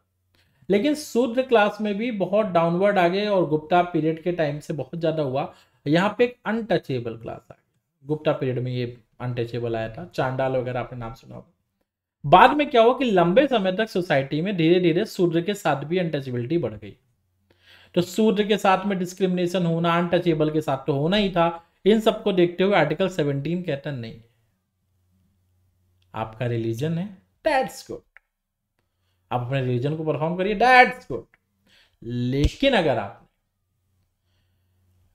लेकिन शूद्र क्लास में भी बहुत डाउनवर्ड आ गए और गुप्ता पीरियड के टाइम से बहुत ज़्यादा हुआ यहाँ पे एक अनटचेबल क्लास आ गया गुप्ता पीरियड में ये अनटचेबल आया था चांडाल वगैरह आपने नाम सुना होगा बाद में क्या हुआ कि लंबे समय तक सोसाइटी में धीरे धीरे सूर्य के साथ भी अनटचेबिलिटी बढ़ गई तो सूर्य के साथ में डिस्क्रिमिनेशन होना अनटचेबल के साथ तो होना ही था इन सबको देखते हुए आर्टिकल सेवनटीन कहता नहीं आपका रिलीजन है डैट्स गुड आप अपने रिलीजन को परफॉर्म करिए डैट्स गुड लेकिन अगर आप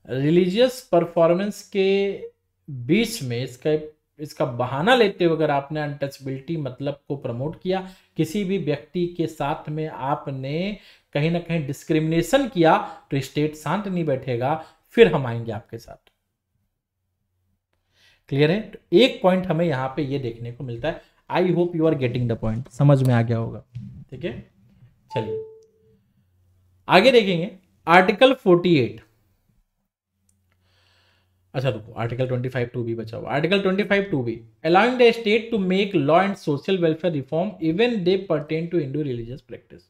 रिलीजियस परफॉर्मेंस के बीच में इसका इसका बहाना लेते हुए अगर आपने अनटचबिलिटी मतलब को प्रमोट किया किसी भी व्यक्ति के साथ में आपने कहीं ना कहीं डिस्क्रिमिनेशन किया तो स्टेट शांत नहीं बैठेगा फिर हम आएंगे आपके साथ क्लियर है तो एक पॉइंट हमें यहाँ पे ये देखने को मिलता है I hope you are getting the point समझ में आ गया होगा ठीक है चलिए आगे देखेंगे आर्टिकल 48 अच्छा रुको आर्टिकल 25 टू बी बचाओ हुआ article 25 two B allowing the state to make law and social welfare reform even they pertain to Hindu religious practice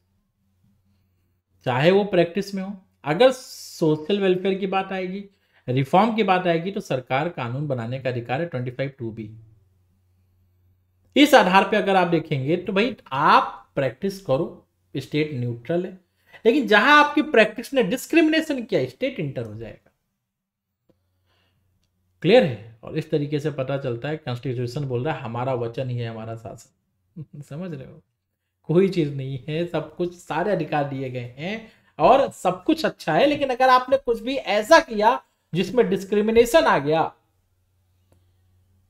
चाहे वो प्रैक्टिस में हो अगर सोशल वेलफेयर की बात आएगी रिफॉर्म की बात आएगी तो सरकार कानून बनाने का अधिकार है ट्वेंटी फाइव टू बी इस आधार पर अगर आप देखेंगे तो भाई आप प्रैक्टिस करो स्टेट न्यूट्रल है लेकिन जहां आपकी प्रैक्टिस ने डिस्क्रिमिनेशन किया स्टेट इंटर हो जाएगा क्लियर है और इस तरीके से पता चलता है कॉन्स्टिट्यूशन बोल रहा है हमारा वचन ही है हमारा शासन समझ रहे हो कोई चीज नहीं है सब कुछ सारे अधिकार दिए गए हैं और सब कुछ अच्छा है लेकिन अगर आपने कुछ भी ऐसा किया जिसमें डिस्क्रिमिनेशन आ गया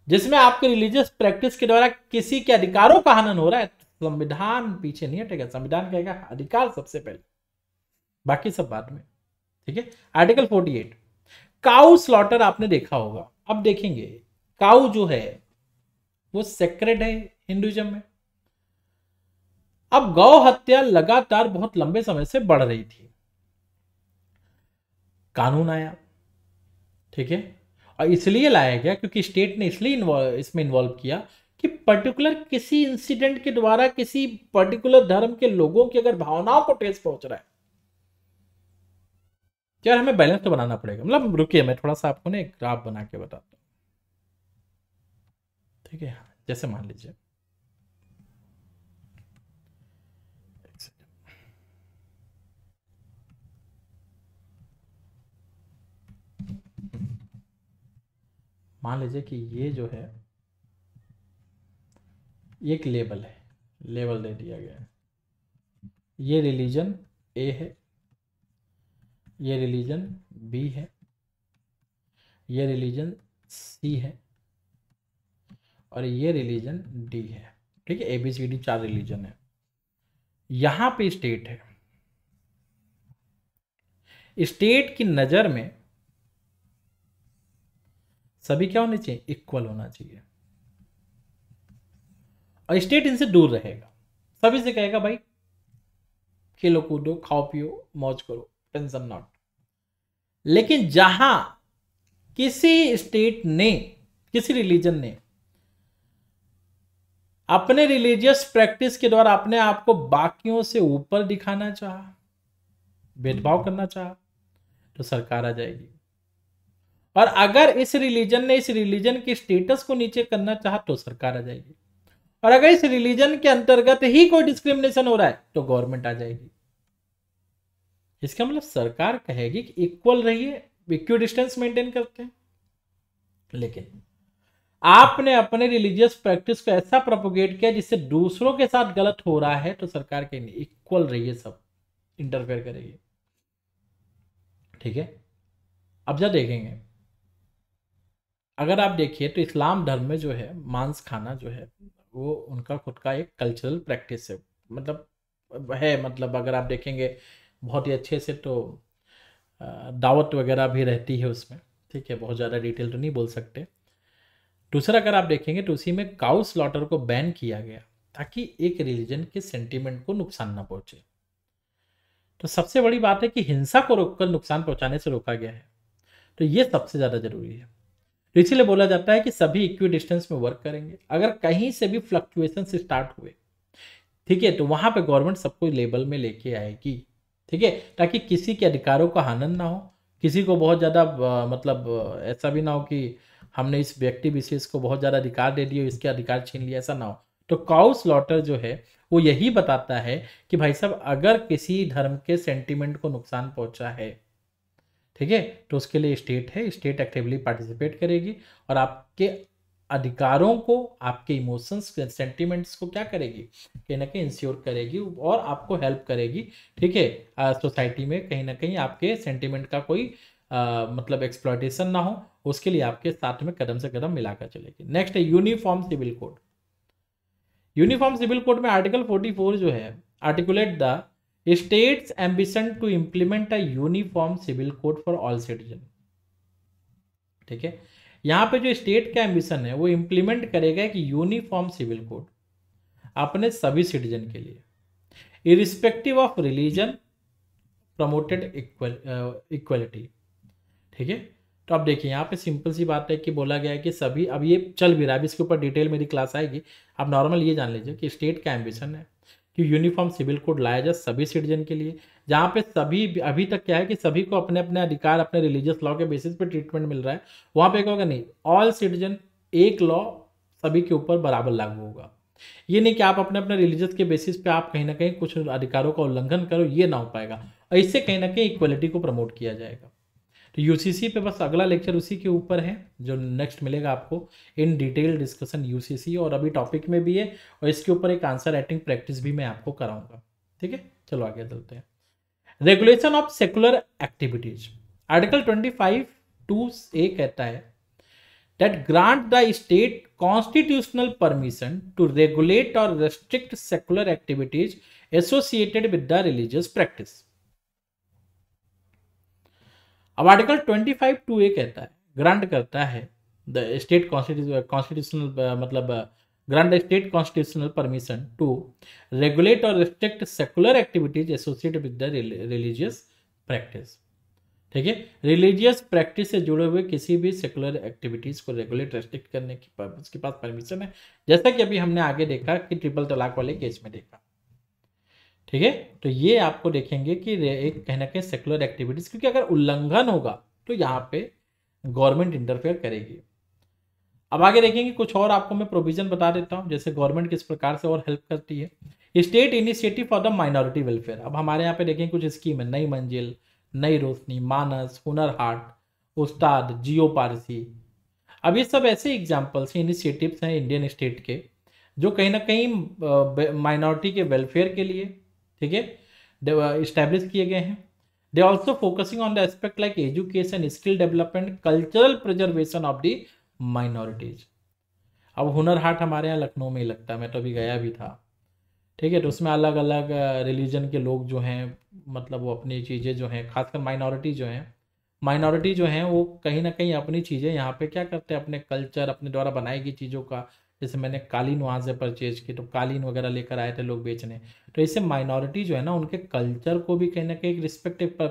जिसमें आपके रिलीजियस प्रैक्टिस के द्वारा किसी के अधिकारों का हनन हो रहा है तो संविधान पीछे नहीं हटेगा संविधान कहेगा अधिकार सबसे पहले बाकी सब बाद में ठीक है आर्टिकल 48 काउ स्लॉटर आपने देखा होगा अब देखेंगे काउ जो है वो सेक्रेट है हिंदुइज्म में अब गौ हत्या लगातार बहुत लंबे समय से बढ़ रही थी कानून आया ठीक है और इसलिए लाया गया क्योंकि स्टेट ने इसलिए इसमें इन्वॉल्व किया कि पर्टिकुलर किसी इंसिडेंट के द्वारा किसी पर्टिकुलर धर्म के लोगों की अगर भावनाओं को ठेस पहुंच रहा है यार हमें बैलेंस तो बनाना पड़ेगा मतलब रुकिए मैं थोड़ा सा आपको ना एक ग्राफ बना के बताता हूँ ठीक है जैसे मान लीजिए मान लीजिए कि ये जो है एक लेबल है लेबल दे दिया गया है ये रिलीजन ए है ये रिलीजन बी है ये रिलीजन सी है और ये रिलीजन डी है ठीक है ए बी सी डी चार रिलीजन है यहां पे स्टेट है स्टेट की नज़र में सभी क्या होने चाहिए इक्वल होना चाहिए और स्टेट इनसे दूर रहेगा सभी से कहेगा भाई खेलो कूदो खाओ पियो मौज करो टेंशन नॉट लेकिन जहां किसी स्टेट ने किसी रिलीजन ने अपने रिलीजियस प्रैक्टिस के द्वारा अपने आप को बाकियों से ऊपर दिखाना चाहा भेदभाव करना चाहा तो सरकार आ जाएगी और अगर इस रिलीजन ने इस रिलीजन के स्टेटस को नीचे करना चाहा तो सरकार आ जाएगी और अगर इस रिलीजन के अंतर्गत ही कोई डिस्क्रिमिनेशन हो रहा है तो गवर्नमेंट आ जाएगी इसका मतलब सरकार कहेगी कि इक्वल रहिए इक्व डिस्टेंस मेंटेन करते हैं लेकिन आपने अपने रिलीजियस प्रैक्टिस को ऐसा प्रोपोगेट किया जिससे दूसरों के साथ गलत हो रहा है तो सरकार कहेंगे इक्वल रहिए सब इंटरफेयर करेगी ठीक है अब जब देखेंगे अगर आप देखिए तो इस्लाम धर्म में जो है मांस खाना जो है वो उनका खुद का एक कल्चरल प्रैक्टिस है मतलब है मतलब अगर आप देखेंगे बहुत ही अच्छे से तो दावत वगैरह भी रहती है उसमें ठीक है बहुत ज़्यादा डिटेल तो नहीं बोल सकते दूसरा अगर आप देखेंगे तो उसी में काउ स्लॉटर को बैन किया गया ताकि एक रिलीजन के सेंटिमेंट को नुकसान ना पहुंचे तो सबसे बड़ी बात है कि हिंसा को रोककर नुकसान पहुंचाने से रोका गया है तो ये सबसे ज़्यादा ज़रूरी है तो इसीलिए बोला जाता है कि सभी इक्वी डिस्टेंस में वर्क करेंगे अगर कहीं से भी फ्लक्चुएशन स्टार्ट हुए ठीक है तो वहां पे गवर्नमेंट सबको लेबल में लेके आएगी ठीक है ताकि किसी के अधिकारों का आनंद ना हो किसी को बहुत ज़्यादा मतलब ऐसा भी ना हो कि हमने इस व्यक्ति विशेष को बहुत ज़्यादा अधिकार दे दिए इसके अधिकार छीन लिए ऐसा ना हो तो काउस लॉटर जो है वो यही बताता है कि भाई साहब अगर किसी धर्म के सेंटिमेंट को नुकसान पहुंचा है ठीक है तो उसके लिए स्टेट है स्टेट एक्टिवली पार्टिसिपेट करेगी और आपके अधिकारों को आपके इमोशंस सेंटिमेंट्स को क्या करेगी कहीं ना कहीं इंश्योर करेगी और आपको हेल्प करेगी ठीक है सोसाइटी में कहीं ना कहीं आपके सेंटिमेंट का कोई आ, मतलब एक्सप्लॉटेशन ना हो उसके लिए आपके साथ में कदम से कदम मिलाकर चलेगी नेक्स्ट है uniform civil code uniform civil code में आर्टिकल 44 जो है articulate the states ambition to implement a uniform civil code for all citizen ठीक है यहां पे जो स्टेट का एम्बिशन है वो इम्प्लीमेंट करेगा कि यूनिफॉर्म सिविल कोड अपने सभी सिटीजन के लिए irrespective of religion promoted equality ठीक है तो आप देखिए यहाँ पे सिंपल सी बात है कि बोला गया है कि सभी अब ये चल भी रहा है अब इसके ऊपर डिटेल मेरी क्लास आएगी आप नॉर्मल ये जान लीजिए कि स्टेट का एम्बिशन है कि यूनिफॉर्म सिविल कोड लाया जाए सभी सिटीजन के लिए जहाँ पे सभी अभी तक क्या है कि सभी को अपने अपने अधिकार अपने रिलीजियस लॉ के बेसिस पे ट्रीटमेंट मिल रहा है वहाँ पे क्या होगा नहीं ऑल सिटीजन एक लॉ सभी के ऊपर बराबर लागू होगा ये नहीं कि आप अपने अपने रिलीजियस के बेसिस पे आप कहीं ना कहीं कुछ अधिकारों का उल्लंघन करो ये ना हो पाएगा इससे कहीं ना कहीं इक्वलिटी को प्रमोट किया जाएगा तो यूसीसी पे बस अगला लेक्चर उसी के ऊपर है जो नेक्स्ट मिलेगा आपको इन डिटेल डिस्कशन यूसीसी और अभी टॉपिक में भी है और इसके ऊपर एक आंसर राइटिंग प्रैक्टिस भी मैं आपको कराऊंगा ठीक है चलो आगे चलते हैं regulation of secular activities article twenty five two A कहता है that grant the state constitutional permission to regulate और restrict secular activities associated with the religious practice अब article twenty five two A कहता है ग्रांट करता है द स्टेट कॉन्स्टिट्यूशनल मतलब grant state constitutional permission to regulate और restrict secular activities associated with the religious practice ठीक है रिलीजियस प्रैक्टिस से जुड़े हुए किसी भी सेकुलर एक्टिविटीज़ को रेगुलेट रेस्ट्रिक्ट करने की उसके पास परमिशन है जैसा कि अभी हमने आगे देखा कि ट्रिपल तलाक वाले केस में देखा ठीक है तो ये आपको देखेंगे कि एक कहना ना कहीं सेकुलर एक्टिविटीज क्योंकि अगर उल्लंघन होगा तो यहाँ पे गवर्नमेंट इंटरफेयर करेगी अब आगे देखेंगे कुछ और आपको मैं प्रोविजन बता देता हूँ जैसे गवर्नमेंट किस प्रकार से और हेल्प करती है state initiative for the minority welfare अब हमारे यहाँ पे देखेंगे कुछ स्कीम है नई मंजिल नई रोशनी मानस हुनर हाट उस्ताद जियो पारसी अब ये सब ऐसे एग्जाम्पल्स हैं इनिशिएटिव्स हैं इंडियन स्टेट के जो कहीं ना कहीं माइनॉरिटी के वेलफेयर के लिए ठीक है इस्टेब्लिश किए गए हैं they also focusing on the aspect like education skill development cultural preservation of the minorities अब हुनर हाट हमारे यहाँ लखनऊ में ही लगता है मैं तो अभी गया भी था ठीक है तो उसमें अलग अलग रिलीजन के लोग जो हैं मतलब वो अपनी चीज़ें जो हैं खासकर माइनॉरिटी जो हैं माइनॉरिटी जो हैं वो कहीं ना कहीं अपनी चीज़ें यहाँ पे क्या करते हैं अपने कल्चर अपने द्वारा बनाई गई चीज़ों का जैसे मैंने कालीन वहाँ से परचेज की तो कालीन वगैरह लेकर आए थे लोग बेचने तो इससे माइनॉरिटी जो है ना उनके कल्चर को भी कहीं ना कहीं रिस्पेक्टिव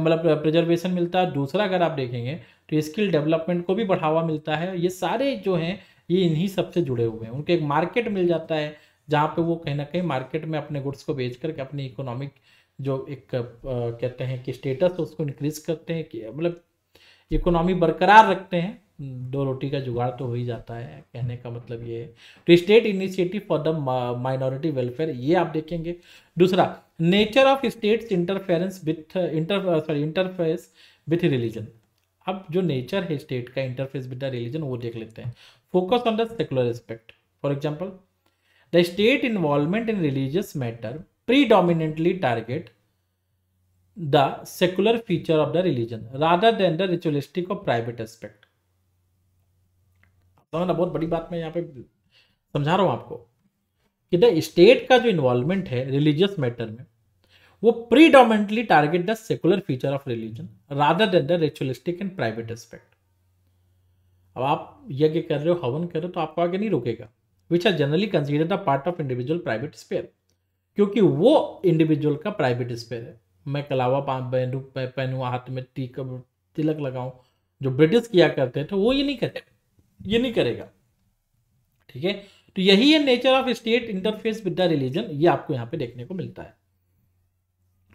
मतलब प्रिजर्वेशन मिलता है दूसरा अगर आप देखेंगे तो स्किल डेवलपमेंट को भी बढ़ावा मिलता है ये सारे जो हैं ये इन्हीं सब से जुड़े हुए हैं उनके एक मार्केट मिल जाता है जहाँ पे वो कहीं ना कहीं मार्केट में अपने गुड्स को बेच करके अपनी इकोनॉमिक जो एक आ, कहते हैं कि स्टेटस उसको इंक्रीज करते हैं कि मतलब इकोनॉमी बरकरार रखते हैं दो रोटी का जुगाड़ तो हो ही जाता है कहने का मतलब ये है state initiative for the minority welfare ये आप देखेंगे दूसरा nature of states interference with inter sorry interface with religion अब जो नेचर है स्टेट का इंटरफेस विद द रिलीजन वो देख लेते हैं focus on the secular aspect for example the state involvement in religious matter predominantly target the secular feature of the religion rather than the ritualistic और प्राइवेट एस्पेक्ट समझ तो ना बहुत बड़ी बात मैं यहाँ पे समझा रहा हूँ आपको कि द स्टेट का जो इन्वॉल्वमेंट है रिलीजियस मैटर में वो predominantly target the secular feature of religion rather than the ritualistic and private aspect अब आप यज्ञ कर रहे हो हवन कर रहे हो तो आपको आगे नहीं रुकेगा which are generally considered a part of individual private sphere क्योंकि वो इंडिविजुअल का प्राइवेट स्पेयर है मैं कलावा पहनूँ पहनू हाथ में टीका तिलक लगाऊं जो ब्रिटिश किया करते थे वो ये नहीं करते ये नहीं करेगा ठीक है तो यही है nature of state interface with the religion ये आपको यहां पे देखने को मिलता है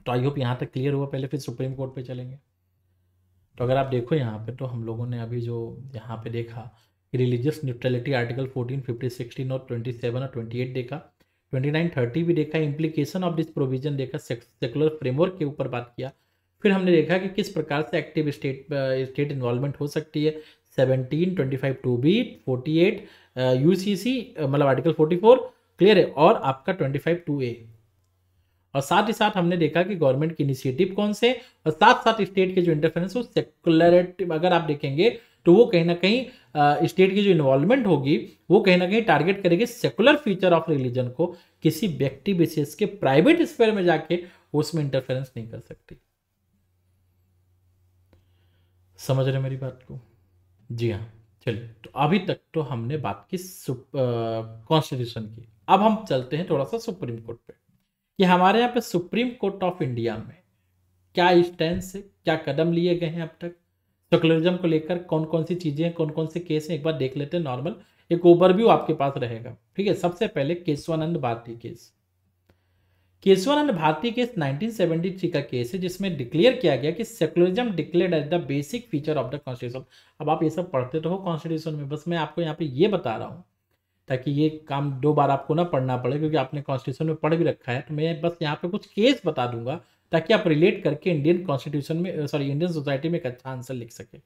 तो आई होप यहाँ तक क्लियर हुआ पहले फिर सुप्रीम कोर्ट पे चलेंगे तो अगर आप देखो यहाँ पे तो हम लोगों ने अभी जो यहाँ पे देखा कि religious neutrality article fourteen fifty sixteen और ट्वेंटी सेवन और ट्वेंटी एट देखा नाइन थर्टी भी देखा इम्प्लीकेशन ऑफ दिस प्रोविजन देखा सेकुलर फ्रेमवर्क के ऊपर बात किया फिर हमने देखा कि किस प्रकार से एक्टिव स्टेट स्टेट इन्वॉल्वमेंट हो सकती है seventeen twenty five two B forty eight U C C मतलब आर्टिकल फोर्टी फोर क्लियर है और आपका ट्वेंटी फाइव टू ए और साथ ही साथ हमने देखा कि गवर्नमेंट के इनिशिएटिव कौन से और साथ साथ स्टेट के जो इंटरफेरेंस वो सेकुलरिटिव अगर आप देखेंगे तो वो कहीं ना कहीं स्टेट uh, की जो इन्वॉल्वमेंट होगी वो कहीं ना कहीं टारगेट करेगी सेकुलर फीचर ऑफ रिलीजन को किसी व्यक्ति विशेष के प्राइवेट स्पेयर में जाके उसमें इंटरफेरेंस नहीं कर सकती समझ रहे मेरी बात को जी हाँ चलिए तो अभी तक तो हमने बात की कॉन्स्टिट्यूशन की अब हम चलते हैं थोड़ा सा सुप्रीम कोर्ट पे कि हमारे यहाँ पे सुप्रीम कोर्ट ऑफ इंडिया में क्या स्टैंड है क्या कदम लिए गए हैं अब तक सेकुलरिज्म को लेकर कौन कौन सी चीज़ें हैं कौन कौन से केस हैं एक बार देख लेते हैं नॉर्मल एक ओवरव्यू आपके पास रहेगा ठीक है सबसे पहले केशवानंद भारती केस केशवानंद भारती केस 1973 का केस है जिसमें डिक्लेयर किया गया कि secularism declare as the basic feature of the constitution अब आप ये सब पढ़ते तो हो कॉन्स्टिट्यूशन में बस मैं आपको यहाँ पे ये बता रहा हूँ ताकि ये काम दो बार आपको ना पढ़ना पड़े क्योंकि आपने कॉन्स्टिट्यूशन में पढ़ भी रखा है तो मैं बस यहाँ पर कुछ केस बता दूंगा ताकि आप रिलेट करके इंडियन कॉन्स्टिट्यूशन में सॉरी इंडियन सोसाइटी में एक अच्छा आंसर लिख सके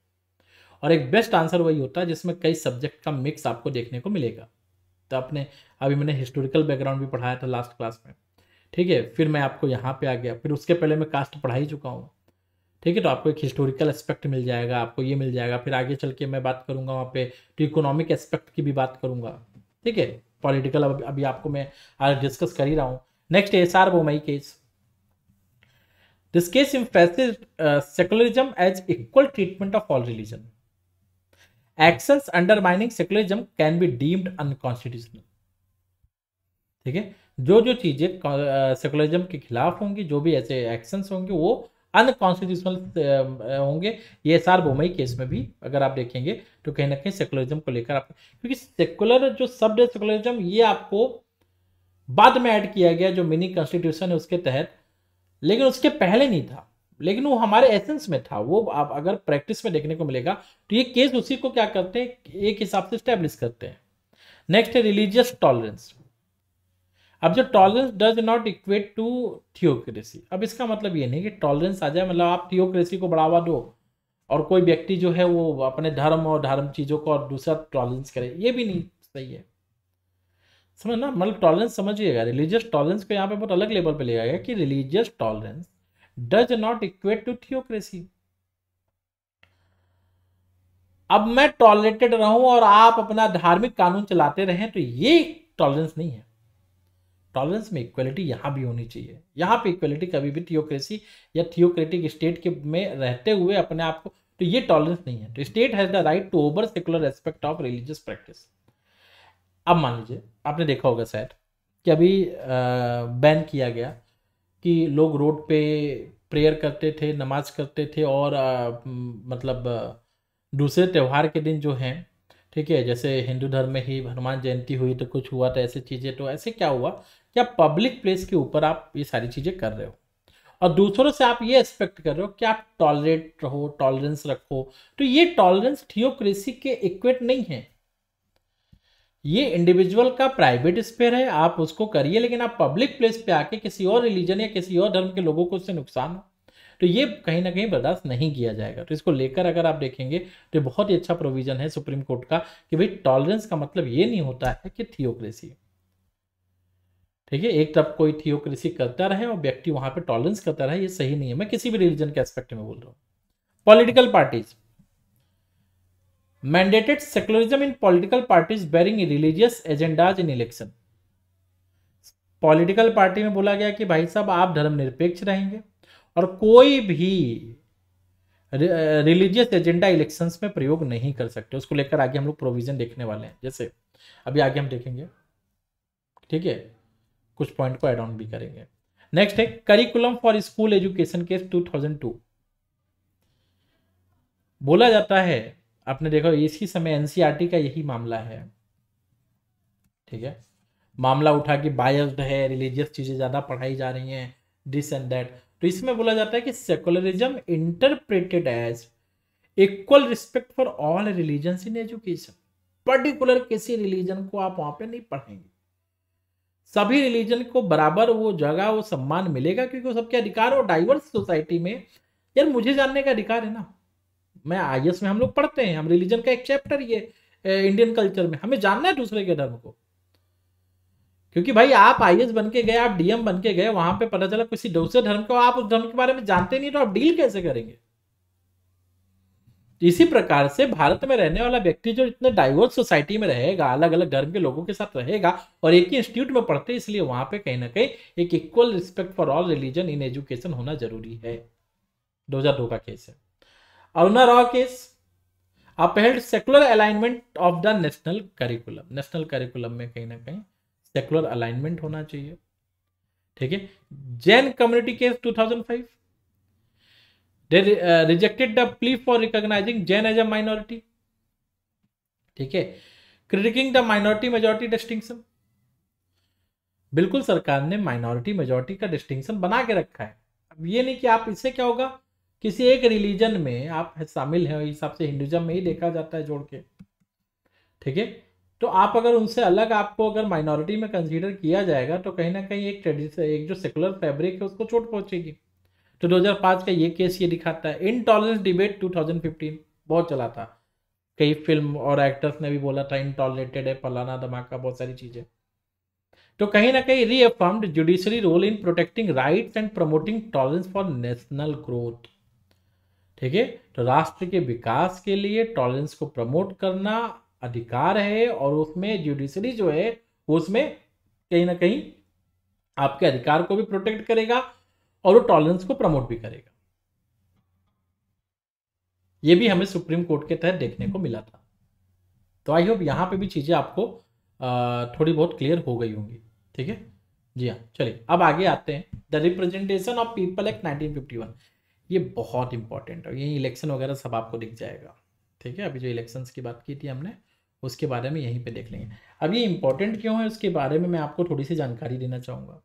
और एक बेस्ट आंसर वही होता है जिसमें कई सब्जेक्ट का मिक्स आपको देखने को मिलेगा तो आपने अभी मैंने हिस्टोरिकल बैकग्राउंड भी पढ़ाया था लास्ट क्लास में ठीक है फिर मैं आपको यहाँ पे आ गया फिर उसके पहले मैं कास्ट पढ़ा ही चुका हूँ ठीक है तो आपको एक हिस्टोरिकल एस्पेक्ट मिल जाएगा आपको ये मिल जाएगा फिर आगे चल के मैं बात करूँगा वहाँ पे तो इकोनॉमिक एस्पेक्ट की भी बात करूँगा ठीक है पॉलिटिकल अब अभी आपको मैं आज डिस्कस कर ही रहा हूँ next S R Bommai case this case faces secularism as equal treatment of all religion under undermining secularism can be deemed unconstitutional ठीक है जो जो चीज़ें सेकुलरिज्म के खिलाफ होंगी जो भी ऐसे एक्शंस होंगे वो अनकॉन्स्टिट्यूशनल होंगे ये बोमई केस में भी अगर आप देखेंगे तो कहीं ना कहीं सेकुलरिज्म को लेकर आप क्योंकि सेकुलर जो शब्द है सेकुलरिज्म ये आपको बाद में ऐड किया गया जो मिनी कॉन्स्टिट्यूशन है उसके तहत लेकिन उसके पहले नहीं था लेकिन वो हमारे एसेंस में था वो आप अगर प्रैक्टिस में देखने को मिलेगा तो ये केस उसी को क्या करते हैं एक हिसाब से स्टैब्लिश करते हैं नेक्स्ट है रिलीजियस टॉलरेंस अब जो tolerance does not equate to theocracy अब इसका मतलब ये नहीं कि टॉलरेंस आ जाए मतलब आप थियोक्रेसी को बढ़ावा दो और कोई व्यक्ति जो है वो अपने धर्म और धर्म चीज़ों को और दूसरा टॉलरेंस करे ये भी नहीं सही है समझ ना मतलब टॉलरेंस समझिएगा रिलीजियस टॉलरेंस को यहाँ पे बहुत अलग लेवल पे ले जाएगा कि religious tolerance does not equate to theocracy अब मैं टॉलरेटेड रहूं और आप अपना धार्मिक कानून चलाते रहें तो ये टॉलरेंस नहीं है टॉलरेंस में इक्वलिटी यहाँ भी होनी चाहिए यहाँ पे इक्वलिटी कभी भी थियोक्रेसी या थियोक्रेटिक स्टेट के में रहते हुए अपने आप को तो ये टॉलरेंस नहीं है तो state has the right to over secular respect of religious practice अब मान लीजिए आपने देखा होगा शायद कि अभी बैन किया गया कि लोग रोड पे प्रेयर करते थे नमाज करते थे और आ, मतलब दूसरे त्यौहार के दिन जो हैं ठीक है जैसे हिंदू धर्म में ही हनुमान जयंती हुई तो कुछ हुआ तो ऐसी चीज़ें तो ऐसे क्या हुआ क्या पब्लिक प्लेस के ऊपर आप ये सारी चीज़ें कर रहे हो और दूसरों से आप ये एक्सपेक्ट कर रहे हो कि आप टॉलरेट रहो टॉलरेंस रखो तो ये टॉलरेंस थियोक्रेसी के इक्वेट नहीं है ये इंडिविजुअल का प्राइवेट स्पेयर है आप उसको करिए लेकिन आप पब्लिक प्लेस पे आके किसी और रिलीजन या किसी और धर्म के लोगों को उससे नुकसान हो तो ये कहीं ना कहीं बर्दाश्त नहीं किया जाएगा तो इसको लेकर अगर आप देखेंगे तो बहुत ही अच्छा प्रोविजन है सुप्रीम कोर्ट का कि भाई टॉलरेंस का मतलब ये नहीं होता है कि थियोक्रेसी ठीक है एक तरफ कोई थियोक्रेसी करता रहे और व्यक्ति वहां पे टॉलरेंस करता रहे ये सही नहीं है मैं किसी भी रिलीजन के एस्पेक्ट में बोल रहा हूं political parties mandated secularism in political parties barring religious agendas in election political party में बोला गया कि भाई साहब आप धर्मनिरपेक्ष रहेंगे और कोई भी रिलीजियस एजेंडा इलेक्शंस में प्रयोग नहीं कर सकते उसको लेकर आगे हम लोग प्रोविजन देखने वाले हैं जैसे अभी आगे हम देखेंगे ठीक है कुछ पॉइंट को एड ऑन भी करेंगे नेक्स्ट है curriculum for school education case 2002 बोला जाता है आपने देखा इसी समय एनसीईआरटी e का यही मामला है ठीक है मामला उठा कि बायस्ड है रिलीजियस चीज़ें ज़्यादा पढ़ाई जा रही हैं दिस एंड दैट तो इसमें बोला जाता है कि secularism interpreted as equal respect for all religion in education particular किसी रिलीजन को आप वहां पे नहीं पढ़ेंगे सभी रिलीजन को बराबर वो जगह वो सम्मान मिलेगा क्योंकि वो सबके अधिकार और डाइवर्स सोसाइटी में यार मुझे जानने का अधिकार है ना मैं आई में हम लोग पढ़ते हैं हम रिलीजन का एक चैप्टर ये इंडियन कल्चर में हमें जानना है दूसरे के धर्म को क्योंकि भाई आप आई बन के गए आप डीएम बन के गए वहां पे पता चला किसी दूसरे धर्म को आप उस धर्म के बारे में जानते नहीं तो आप डील कैसे करेंगे इसी प्रकार से भारत में रहने वाला व्यक्ति जो इतने डाइवर्स सोसाइटी में रहेगा अलग अलग धर्म के लोगों के साथ रहेगा और एक ही इंस्टीट्यूट में पढ़ते इसलिए वहां पे कहीं ना कहीं एक equal respect for all religion in education होना जरूरी है दो हजार दो का केस है Aruna Rao case upheld secular alignment of the national curriculum national curriculum में कहीं ना कहीं सेकुलर अलाइनमेंट होना चाहिए ठीक है Jain community case two they uh, rejected the plea for recognizing Jain as a minority. ठीक है critiquing the minority majority distinction बिल्कुल सरकार ने माइनॉरिटी मेजोरिटी का डिस्टिंक्शन बना के रखा है अब ये नहीं कि आप इससे क्या होगा किसी एक रिलीजन में आप शामिल हैं हिसाब से हिंदुज्म में ही देखा जाता है जोड़ के ठीक है तो आप अगर उनसे अलग आपको अगर माइनॉरिटी में कंसीडर किया जाएगा तो कहीं ना कहीं एक ट्रेडिशन एक जो सेकुलर फैब्रिक है उसको चोट पहुंचेगी तो 2005 का ये केस ये दिखाता है इनटॉलरेंस डिबेट 2015 बहुत चला था कई फिल्म और एक्टर्स ने भी बोला था इनटॉलरेटेड है फलाना धमाका बहुत सारी चीज़ें तो कहीं ना कहीं reaffirmed judiciary role in protecting rights and promoting tolerance for national growth ठीक है तो राष्ट्र के विकास के लिए टॉलरेंस को प्रमोट करना अधिकार है और उसमें जुडिशरी जो है उसमें कहीं ना कहीं आपके अधिकार को भी प्रोटेक्ट करेगा और वो टॉलरेंस को प्रमोट भी करेगा ये भी हमें सुप्रीम कोर्ट के तहत देखने को मिला था तो आई होप यहाँ पे भी चीज़ें आपको थोड़ी बहुत क्लियर हो गई होंगी ठीक है जी हाँ चलिए अब आगे आते हैं the representation of people act nineteen fifty one ये बहुत इंपॉर्टेंट है ये इलेक्शन वगैरह सब आपको दिख जाएगा ठीक है अभी जो इलेक्शन की बात की थी हमने उसके बारे में यहीं पर देख लेंगे अब ये इंपॉर्टेंट क्यों है उसके बारे में मैं आपको थोड़ी सी जानकारी देना चाहूँगा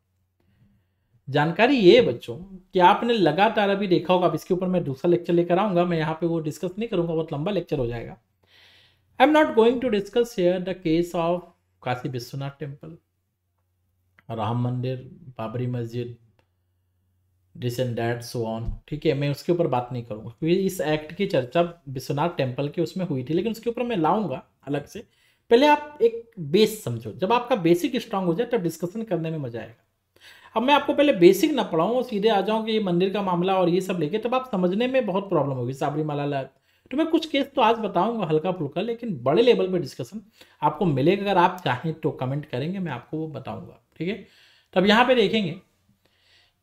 जानकारी ये बच्चों कि आपने लगातार अभी देखा होगा अब इसके ऊपर मैं दूसरा लेक्चर लेकर आऊँगा मैं यहाँ पे वो डिस्कस नहीं करूँगा बहुत लंबा लेक्चर हो जाएगा I am not going to discuss here the case of Kashi Vishwanath temple Ram Mandir Babri Masjid this and that so on ठीक है मैं उसके ऊपर बात नहीं करूँगा क्योंकि इस एक्ट की चर्चा विश्वनाथ टेम्पल की उसमें हुई थी लेकिन उसके ऊपर मैं लाऊंगा अलग से पहले आप एक बेस समझो जब आपका बेसिक स्ट्रांग हो जाए तब डिस्कशन करने में मजा आएगा अब मैं आपको पहले बेसिक ना पढ़ाऊँ सीधे आ जाऊँ कि ये मंदिर का मामला और ये सब लेके तब आप समझने में बहुत प्रॉब्लम होगी साबरीमाला तो मैं कुछ केस तो आज बताऊंगा हल्का फुल्का लेकिन बड़े लेवल पे डिस्कशन आपको मिलेगा अगर आप चाहें तो कमेंट करेंगे मैं आपको वो बताऊंगा ठीक है तब तो यहाँ पे देखेंगे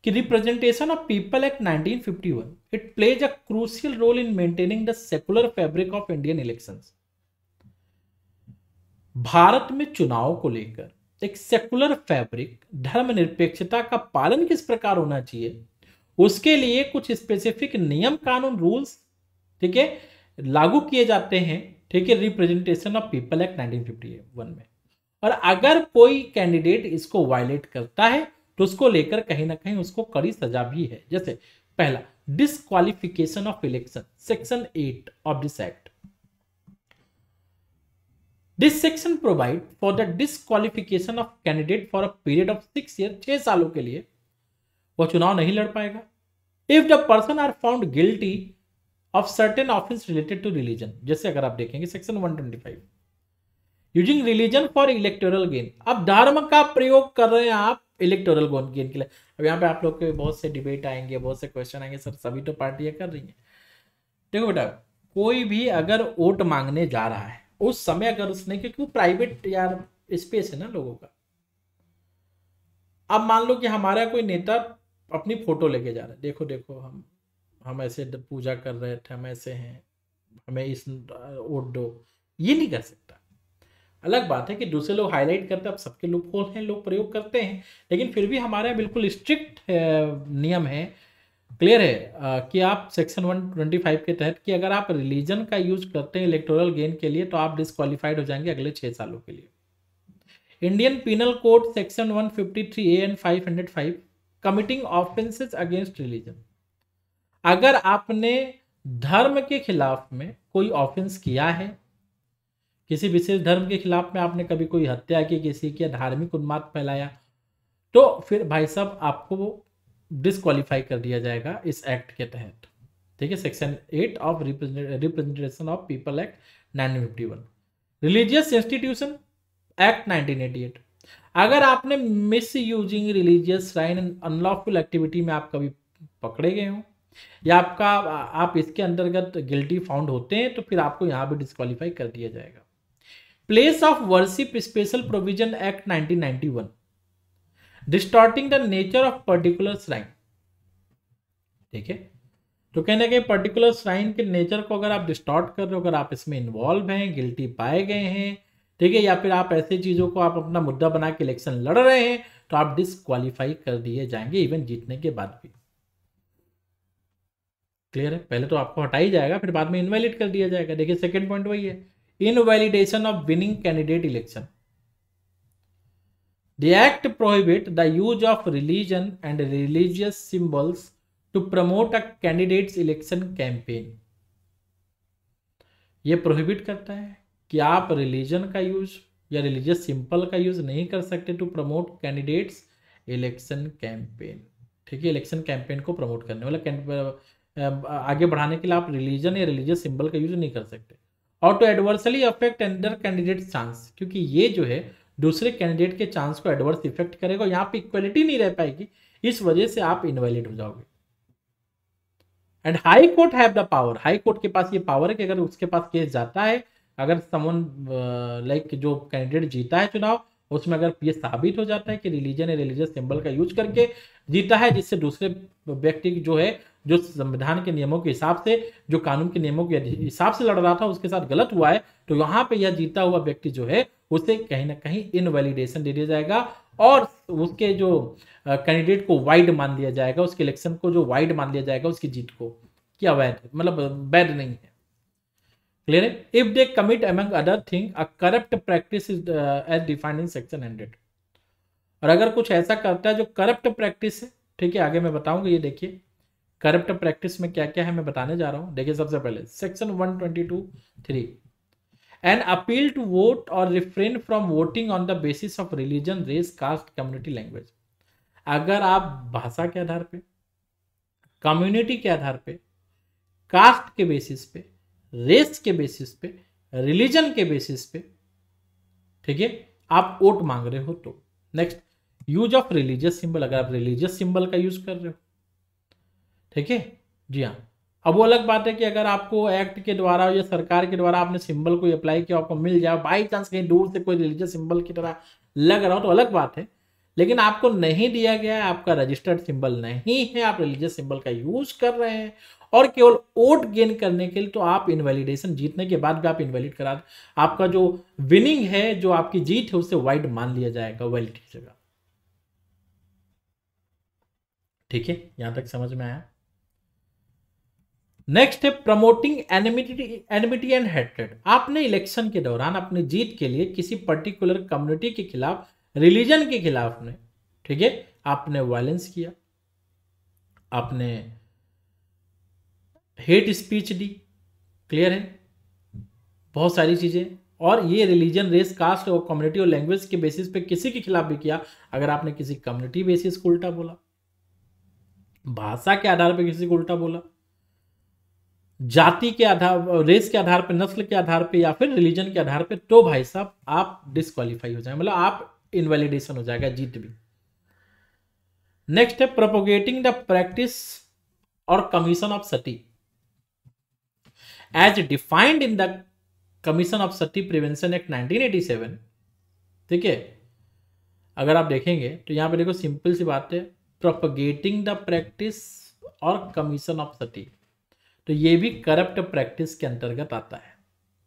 कि representation of people act 1951 it plays a crucial role in maintaining the secular fabric of Indian election Bharat में चुनाव को लेकर एक सेकुलर फैब्रिक धर्मनिरपेक्षता का पालन किस प्रकार होना चाहिए उसके लिए कुछ स्पेसिफिक नियम कानून रूल्स ठीक है लागू किए जाते हैं ठीक है रिप्रेजेंटेशन ऑफ पीपल एक्ट 1951 में और अगर कोई कैंडिडेट इसको वायलेट करता है तो उसको लेकर कहीं ना कहीं उसको कड़ी सजा भी है जैसे पहला disqualification of election section eight of this act this section provide for the disqualification of candidate for a period of six year छह सालों के लिए वह चुनाव नहीं लड़ पाएगा if the person are found guilty of certain offence related to religion जैसे अगर आप देखेंगे section 125 using religion for electoral gain अब धर्म का प्रयोग कर रहे हैं आप इलेक्टोरल गेन के लिए अब यहाँ पे आप लोग के बहुत से डिबेट आएंगे बहुत से क्वेश्चन आएंगे सर सभी तो पार्टियां कर रही हैं देखो बेटा कोई भी अगर वोट मांगने जा रहा है उस समय अगर उसने क्योंकि वो प्राइवेट यार स्पेस है ना लोगों का अब मान लो कि हमारा कोई नेता अपनी फोटो लेके जा रहा है देखो देखो हम हम ऐसे पूजा कर रहे थे हम ऐसे हैं हमें इस वोट दो ये नहीं कर सकता अलग बात है कि दूसरे लोग हाईलाइट करते हैं अब सबके लोग होल हैं लोग प्रयोग करते हैं लेकिन फिर भी हमारे यहाँ बिल्कुल स्ट्रिक्ट नियम है क्लियर है कि आप सेक्शन 125 के तहत कि अगर आप रिलीजन का यूज करते हैं इलेक्टोरल गेन के लिए तो आप डिस्कालीफाइड हो जाएंगे अगले छह सालों के लिए Indian penal code section 153 A and 505 committing offences against religion अगर आपने धर्म के खिलाफ में कोई ऑफेंस किया है किसी विशेष धर्म के खिलाफ में आपने कभी कोई हत्या की किसी के धार्मिक उन्माद फैलाया तो फिर भाई साहब आपको डिसक्वालीफाई कर दिया जाएगा इस एक्ट के तहत ठीक है section eight of representation of people act nineteen fifty one religious institution act nineteen eighty eight अगर आपने misusing religious shrine and unlawful activity में आप कभी पकड़े गए हो या आपका आप इसके अंतर्गत गिल्टी फाउंड होते हैं तो फिर आपको यहाँ भी डिस्कालीफाई कर दिया जाएगा place of worship special provision act 1991 distorting the nature of particular shrine ठीक है तो कहने के पर्टिकुलर श्राइन के नेचर को अगर आप डिस्टॉर्ट कर रहे हो अगर आप इसमें इन्वॉल्व हैं गिल्टी पाए गए हैं ठीक है या फिर आप ऐसे चीज़ों को आप अपना मुद्दा बना के इलेक्शन लड़ रहे हैं तो आप डिसक्वालीफाई कर दिए जाएंगे इवन जीतने के बाद भी क्लियर है पहले तो आपको हटाई जाएगा फिर बाद में इनवैलिड कर दिया जाएगा देखिए सेकेंड पॉइंट वही है invalidation of winning candidate election The act prohibit the use of religion and religious symbols to promote a candidate's election campaign. ये प्रोहिबिट करता है कि आप रिलीजन का यूज या रिलीजियस सिंपल का यूज नहीं कर सकते to promote candidates election campaign ठीक है इलेक्शन कैंपेन को प्रमोट करने मतलब आगे बढ़ाने के लिए आप रिलीजन या रिलीजियस सिंबल का यूज नहीं कर सकते और टू एडवर्सली अफेक्ट अंदर कैंडिडेट चांस क्योंकि ये जो है दूसरे कैंडिडेट के चांस को एडवर्स इफेक्ट करेगा यहाँ पे इक्वलिटी नहीं रह पाएगी इस वजह से आप इनवैलिड हो जाओगे and high court have the power high court के पास ये पावर है कि अगर उसके पास केस जाता है अगर समन लाइक like, जो कैंडिडेट जीता है चुनाव उसमें अगर ये साबित हो जाता है कि रिलीजन या रिलीजियस सिंबल का यूज करके जीता है जिससे दूसरे व्यक्ति जो है जो संविधान के नियमों के हिसाब से जो कानून के नियमों के हिसाब से लड़ रहा था उसके साथ गलत हुआ है तो यहाँ पे यह जीता हुआ व्यक्ति जो है उसे कहीं ना कहीं इनवैलिडेशन दे दिया जाएगा और उसके जो कैंडिडेट को वाइड मान लिया जाएगा उसके इलेक्शन को जो वाइड मान लिया जाएगा उसकी जीत को कि अवैध मतलब बैड नहीं है क्लियर है if they commit among other thing a corrupt practice is as defined in section hundred और अगर कुछ ऐसा करता है जो करप्ट प्रैक्टिस है ठीक है आगे मैं बताऊंगा ये देखिए करप्ट प्रैक्टिस में क्या क्या है मैं बताने जा रहा हूँ देखिए सबसे पहले section one twenty two three an appeal to vote or refrain from voting on the basis of religion race caste community language अगर आप भाषा के आधार पे कम्युनिटी के आधार पे कास्ट के बेसिस पे रेस के बेसिस पे रिलीजन के बेसिस पे ठीक है आप वोट मांग रहे हो तो next use of religious symbol अगर आप रिलीजियस सिंबल का यूज कर रहे हो ठीक है जी हाँ अब वो अलग बात है कि अगर आपको एक्ट के द्वारा या सरकार के द्वारा आपने सिंबल कोई अप्लाई किया आपको मिल जाए बाई चांस कहीं दूर से कोई रिलीजियस सिंबल की तरह लग रहा हो तो अलग बात है लेकिन आपको नहीं दिया गया है आपका रजिस्टर्ड सिंबल नहीं है आप रिलीजियस सिंबल का यूज कर रहे हैं और केवल वोट गेन करने के लिए तो आप इनवैलिडेशन जीतने के बाद भी आप इनवैलिड करा आपका जो विनिंग है जो आपकी जीत है उसे वाइड मान लिया जाएगा वैलिड की जगह ठीक है यहां तक समझ में आया नेक्स्ट है प्रमोटिंग एनिमिटी एनिमिटी एंड हेटेड आपने इलेक्शन के दौरान अपनी जीत के लिए किसी पर्टिकुलर कम्युनिटी के खिलाफ रिलीजन के खिलाफ ने ठीक है आपने वायलेंस किया आपने हेट स्पीच दी क्लियर है बहुत सारी चीज़ें और ये रिलीजन रेस कास्ट और कम्युनिटी और लैंग्वेज के बेसिस पे किसी के खिलाफ भी किया अगर आपने किसी कम्युनिटी बेसिस को उल्टा बोला भाषा के आधार पर किसी को उल्टा बोला जाति के आधार रेस के आधार पर नस्ल के आधार पर या फिर रिलीजन के आधार पर तो भाई साहब आप डिस्कालीफाई हो जाए मतलब आप इनवेलिडेशन हो जाएगा जीत भी नेक्स्ट है प्रोपोगेटिंग द प्रैक्टिस और commission of sati as defined in the commission of sati prevention act 1987 ठीक है अगर आप देखेंगे तो यहां पे देखो सिंपल सी बात है प्रोपोगेटिंग द प्रैक्टिस और कमीशन ऑफ सती तो ये भी करप्ट प्रैक्टिस के अंतर्गत आता है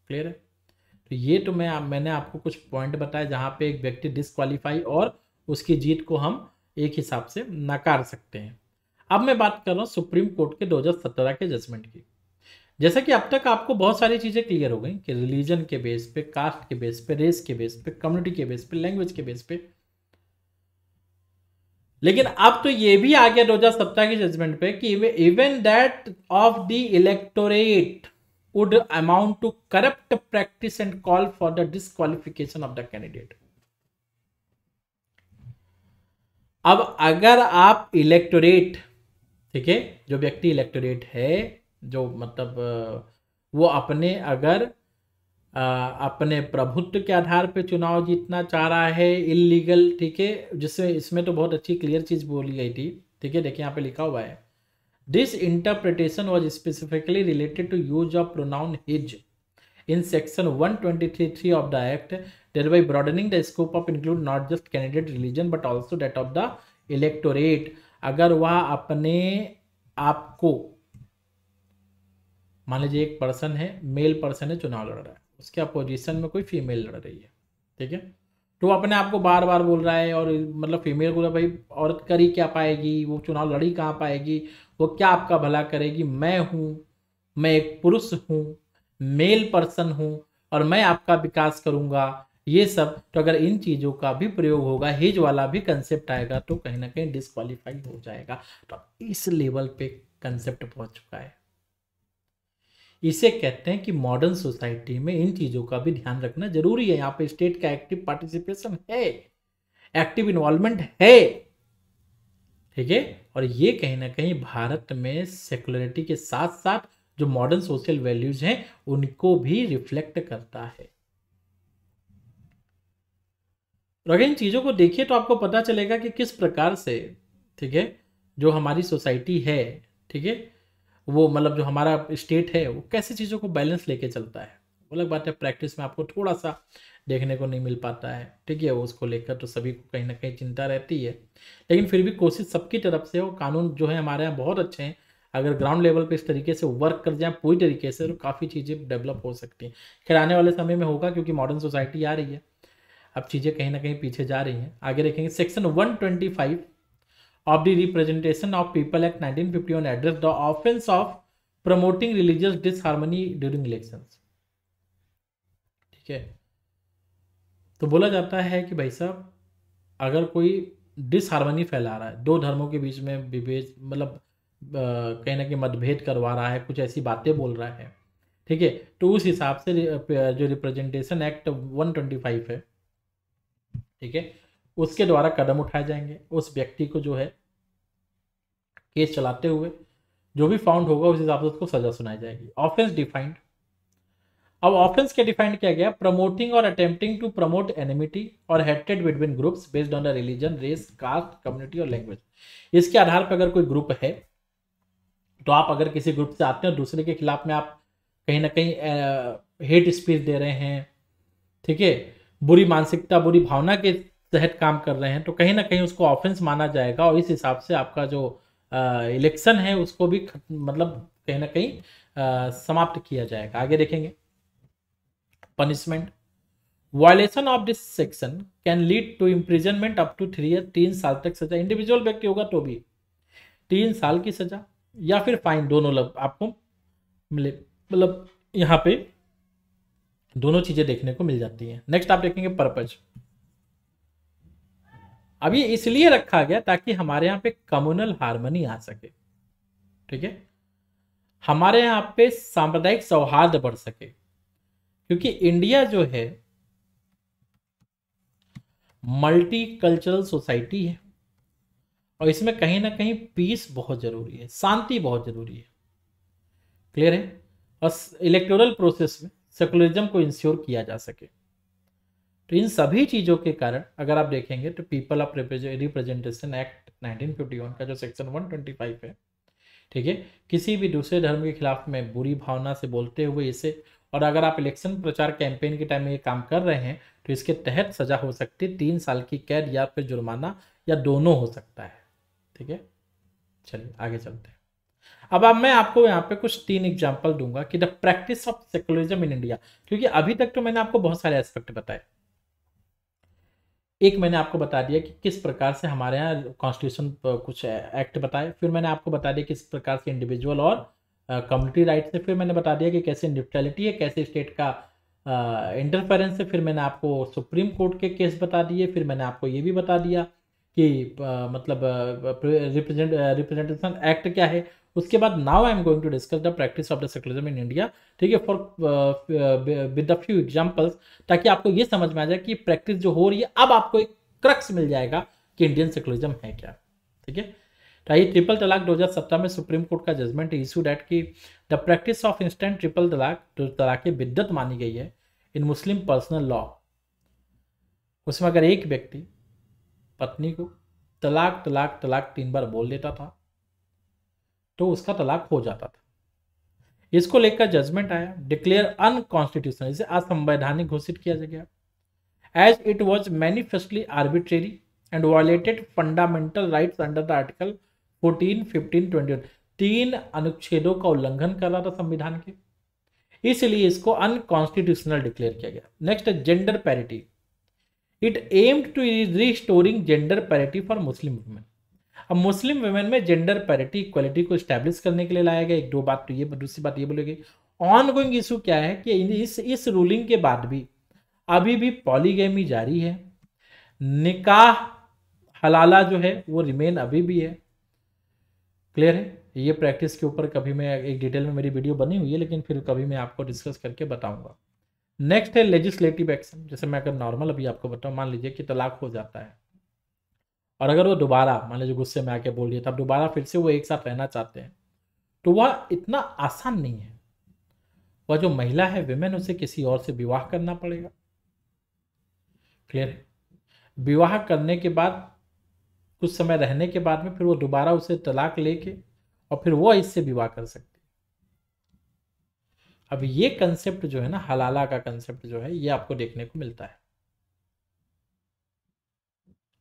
क्लियर है तो ये तो मैं मैंने आपको कुछ पॉइंट बताया जहाँ पे एक व्यक्ति डिसक्वालीफाई और उसकी जीत को हम एक हिसाब से नकार सकते हैं अब मैं बात कर रहा हूँ सुप्रीम कोर्ट के 2017 के जजमेंट की जैसा कि अब तक आपको बहुत सारी चीज़ें क्लियर हो गई कि रिलीजन के बेस पे कास्ट के बेस पे रेस के बेस पे कम्युनिटी के बेस पे लैंग्वेज के बेस पे लेकिन अब तो ये भी आ गया दो हजार सप्ताह के जजमेंट पे कि even that of the electorate would amount to corrupt practice and call for the disqualification of the candidate अब अगर आप इलेक्टोरेट ठीक है जो व्यक्ति इलेक्टोरेट है जो मतलब वो अपने अगर अपने प्रभुत्व के आधार पे चुनाव जीतना चाह रहा है इलीगल ठीक है जिससे इसमें तो बहुत अच्छी क्लियर चीज़ बोली गई थी ठीक है देखिए यहाँ पे लिखा हुआ है this interpretation was specifically related to use of pronoun his in in section of the act thereby broadening the scope of include not just candidate religion but also that of the electorate अगर वह अपने आप को मान लीजिए एक पर्सन है मेल पर्सन है चुनाव लड़ रहा है उसके अपोजिशन में कोई फीमेल लड़ रही है ठीक है तो अपने आप को बार बार बोल रहा है और मतलब फीमेल को भाई औरत कर ही क्या पाएगी वो चुनाव लड़ी कहाँ पाएगी वो क्या आपका भला करेगी मैं हूँ मैं एक पुरुष हूँ मेल पर्सन हूँ और मैं आपका विकास करूँगा ये सब तो अगर इन चीज़ों का भी प्रयोग होगा हिज वाला भी कंसेप्ट आएगा तो कहीं ना कहीं डिस्कालीफाई हो जाएगा तो इस लेवल पे कंसेप्ट पहुँच चुका है इसे कहते हैं कि मॉडर्न सोसाइटी में इन चीज़ों का भी ध्यान रखना जरूरी है यहाँ पे स्टेट का एक्टिव पार्टिसिपेशन है एक्टिव इन्वॉल्वमेंट है ठीक है और ये कहीं ना कहीं भारत में सेकुलरिटी के साथ साथ जो मॉडर्न सोशल वैल्यूज हैं उनको भी रिफ्लेक्ट करता है अगर इन चीज़ों को देखिए तो आपको पता चलेगा कि किस प्रकार से ठीक है जो हमारी सोसाइटी है ठीक है वो मतलब जो हमारा स्टेट है वो कैसे चीज़ों को बैलेंस लेके चलता है अलग बात है प्रैक्टिस में आपको थोड़ा सा देखने को नहीं मिल पाता है ठीक है वो उसको लेकर तो सभी को कहीं ना कहीं चिंता रहती है लेकिन फिर भी कोशिश सबकी तरफ से हो कानून जो है हमारे यहाँ बहुत अच्छे हैं अगर ग्राउंड लेवल पे इस तरीके से वर्क कर जाए पूरी तरीके से तो काफ़ी चीज़ें डेवलप हो सकती हैं खैर आने वाले समय में होगा क्योंकि मॉडर्न सोसाइटी आ रही है अब चीज़ें कहीं ना कहीं पीछे जा रही हैं आगे देखेंगे section one twenty five of the Representation of People Act 1951 addressed the offense of promoting religious disharmony during elections. ठीक है तो बोला जाता है कि भाई साहब अगर कोई डिसहारमनी फैला रहा है दो धर्मों के बीच में विभेद मतलब कहीं ना कहीं मतभेद करवा रहा है कुछ ऐसी बातें बोल रहा है ठीक है तो उस हिसाब से जो रिप्रेजेंटेशन एक्ट 125 है ठीक है उसके द्वारा कदम उठाए जाएंगे उस व्यक्ति को जो है केस चलाते हुए जो भी फाउंड होगा उस हिसाब से उसको सजा सुनाई जाएगी ऑफेंस डिफाइंड अब ऑफेंस के डिफाइंड किया गया प्रमोटिंग और अटेम्प्टिंग टू प्रमोट एनिमिटी और हेटेड between groups based on the religion race caste community और लैंग्वेज इसके आधार पर अगर कोई ग्रुप है तो आप अगर किसी ग्रुप से आते हैं और दूसरे के खिलाफ में आप कहीं ना कहीं हेट स्पीच दे रहे हैं ठीक है बुरी मानसिकता बुरी भावना के तहत काम कर रहे हैं तो कहीं ना कहीं उसको ऑफेंस माना जाएगा और इस हिसाब से आपका जो इलेक्शन है उसको भी मतलब कहीं ना कहीं समाप्त किया जाएगा आगे देखेंगे punishment violation of this section can lead to imprisonment up to three year तीन साल तक सजा इंडिविजुअल व्यक्ति होगा तो भी तीन साल की सजा या फिर फाइन दोनों लग आपको मिले मतलब यहाँ पे दोनों चीजें देखने को मिल जाती हैं नेक्स्ट आप देखेंगे पर्पज अब ये इसलिए रखा गया ताकि हमारे यहाँ पे कम्युनल हारमोनी आ सके ठीक है हमारे यहाँ पे सांप्रदायिक सौहार्द बढ़ सके क्योंकि इंडिया जो है मल्टी कल्चरल सोसाइटी है और इसमें कहीं ना कहीं पीस बहुत ज़रूरी है शांति बहुत ज़रूरी है क्लियर है और इलेक्टोरल प्रोसेस में सेकुलरिज्म को इंश्योर किया जा सके तो इन सभी चीज़ों के कारण अगर आप देखेंगे तो पीपल ऑफ रिप्रेजेंटेशन एक्ट 1951 का जो सेक्शन 125 है ठीक है किसी भी दूसरे धर्म के खिलाफ में बुरी भावना से बोलते हुए इसे और अगर आप इलेक्शन प्रचार कैंपेन के टाइम में ये काम कर रहे हैं तो इसके तहत सजा हो सकती है तीन साल की कैद या फिर जुर्माना या दोनों हो सकता है ठीक है चलिए आगे चलते हैं अब अब मैं आपको यहाँ पे कुछ तीन एग्जाम्पल दूंगा कि the practice of secularism in India क्योंकि अभी तक तो मैंने आपको बहुत सारे एस्पेक्ट बताए एक मैंने आपको बता दिया कि किस प्रकार से हमारे यहाँ कॉन्स्टिट्यूशन कुछ एक्ट बताए फिर मैंने आपको बता दिया किस प्रकार से इंडिविजुअल और कम्युनिटी राइट है फिर मैंने बता दिया कि कैसे न्यूट्रलिटी है कैसे स्टेट का इंटरफेरेंस है फिर मैंने आपको सुप्रीम कोर्ट के केस बता दिए फिर मैंने आपको ये भी बता दिया कि मतलब रिप्रेजेंट रिप्रेजेंटेशन एक्ट क्या है उसके बाद now I am going to discuss the practice of the secularism in India ठीक है for with the few examples ताकि आपको ये समझ में आ जाए कि प्रैक्टिस जो हो रही है अब आपको एक क्रक्स मिल जाएगा कि इंडियन सेकुलरिज्म है क्या ठीक है राइट तो ट्रिपल तलाक सत्रह में सुप्रीम कोर्ट का जजमेंट इशू डेट की the practice of instant triple talaq जो तलाक बिद्दत मानी गई है इन मुस्लिम पर्सनल लॉ उसमें अगर एक व्यक्ति पत्नी को तलाक तलाक तलाक तीन बार बोल देता था तो उसका तलाक हो जाता था इसको लेकर जजमेंट आया डिक्लेयर अनकॉन्स्टिट्यूशनल इसे असंवैधानिक घोषित किया गया as it was manifestly arbitrary and violated fundamental rights under the article 14, 15, 21 तीन अनुच्छेदों का उल्लंघन कर रहा था संविधान के इसलिए इसको अनकॉन्स्टिट्यूशनल डिक्लेयर किया गया next gender parity it aimed to restoring gender parity for Muslim women अब मुस्लिम वुमेन में जेंडर पैरिटी इक्वलिटी को स्टैब्लिश करने के लिए लाया गया एक दो बात तो ये दूसरी बात ये बोलेगी ऑन गोइंग इशू क्या है कि इस इस रूलिंग के बाद भी अभी भी पॉलीगेमी जारी है निकाह हलाला जो है वो रिमेन अभी भी है क्लियर है ये प्रैक्टिस के ऊपर कभी मैं एक डिटेल में मेरी वीडियो बनी हुई है लेकिन फिर कभी मैं आपको डिस्कस करके बताऊंगा नेक्स्ट है लेजिस्लेटिव एक्शन जैसे मैं अगर नॉर्मल अभी आपको बताऊँ मान लीजिए कि तलाक हो जाता है और अगर वो दोबारा मान लीजिए गुस्से में आके बोल दिया तब दोबारा फिर से वो एक साथ रहना चाहते हैं तो वह इतना आसान नहीं है वह जो महिला है विमेन उसे किसी और से विवाह करना पड़ेगा क्लियर है विवाह करने के बाद कुछ समय रहने के बाद में फिर वो दोबारा उसे तलाक लेके और फिर वो इससे विवाह कर सकती अब ये कंसेप्ट जो है ना हलाला का कंसेप्ट जो है ये आपको देखने को मिलता है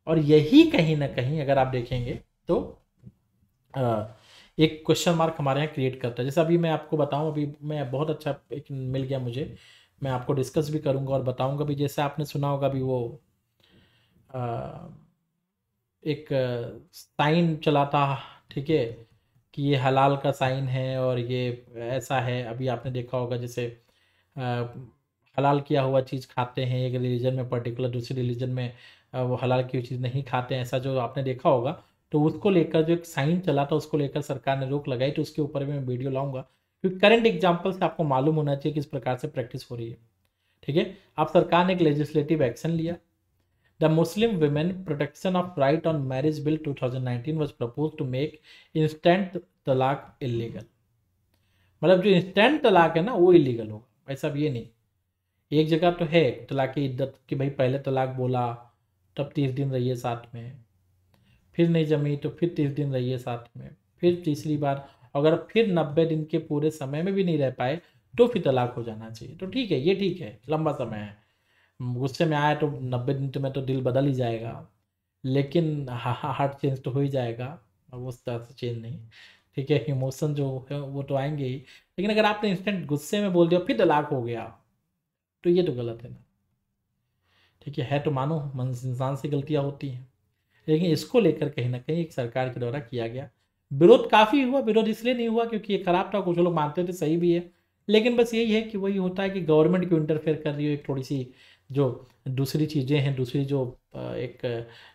और यही कहीं ना कहीं अगर आप देखेंगे तो एक क्वेश्चन मार्क हमारे यहाँ क्रिएट करता है जैसे अभी मैं आपको बताऊँ अभी मैं बहुत अच्छा एक मिल गया मुझे मैं आपको डिस्कस भी करूँगा और बताऊँगा भी जैसे आपने सुना होगा भी वो आ, एक साइन चला था ठीक है कि ये हलाल का साइन है और ये ऐसा है अभी आपने देखा होगा जैसे आ, हलाल किया हुआ चीज़ खाते हैं एक रिलीजन में पर्टिकुलर दूसरी रिलीजन में वो हलाल की चीज़ नहीं खाते हैं ऐसा जो आपने देखा होगा तो उसको लेकर जो एक साइन चला था उसको लेकर सरकार ने रोक लगाई तो उसके ऊपर भी मैं वीडियो लाऊंगा क्योंकि करंट एग्जाम्पल से आपको मालूम होना चाहिए किस प्रकार से प्रैक्टिस हो रही है ठीक है अब सरकार ने एक लेजिस्लेटिव एक्शन लिया the Muslim women protection of right on marriage bill 2019 was propose to make instant talaq illegal मतलब जो इंस्टेंट तलाक है ना वो इलीगल होगा ऐसा अब ये नहीं एक जगह तो है तलाक की इद्दत कि भाई पहले तलाक बोला तब तीस दिन रहिए साथ में फिर नहीं जमी तो फिर तीस दिन रहिए साथ में फिर तीसरी बार अगर फिर नब्बे दिन के पूरे समय में भी नहीं रह पाए तो फिर तलाक हो जाना चाहिए तो ठीक है ये ठीक है लंबा समय है गुस्से में आया तो नब्बे दिन तो में तो दिल बदल ही जाएगा लेकिन हार्ट चेंज तो हो ही जाएगा उस तरह से चेंज नहीं ठीक है इमोशन जो है वो तो आएंगे ही लेकिन अगर आपने इंस्टेंट गुस्से में बोल दिया फिर तलाक हो गया तो ये तो गलत है ना ठीक है है तो मानो मन इंसान से गलतियाँ होती हैं लेकिन इसको लेकर कहीं ना कहीं एक सरकार के द्वारा किया गया विरोध काफ़ी हुआ विरोध इसलिए नहीं हुआ क्योंकि ये खराब था कुछ लोग मानते थे सही भी है लेकिन बस यही है कि वही होता है कि गवर्नमेंट क्यों इंटरफेयर कर रही हो एक थोड़ी सी जो दूसरी चीज़ें हैं दूसरी जो एक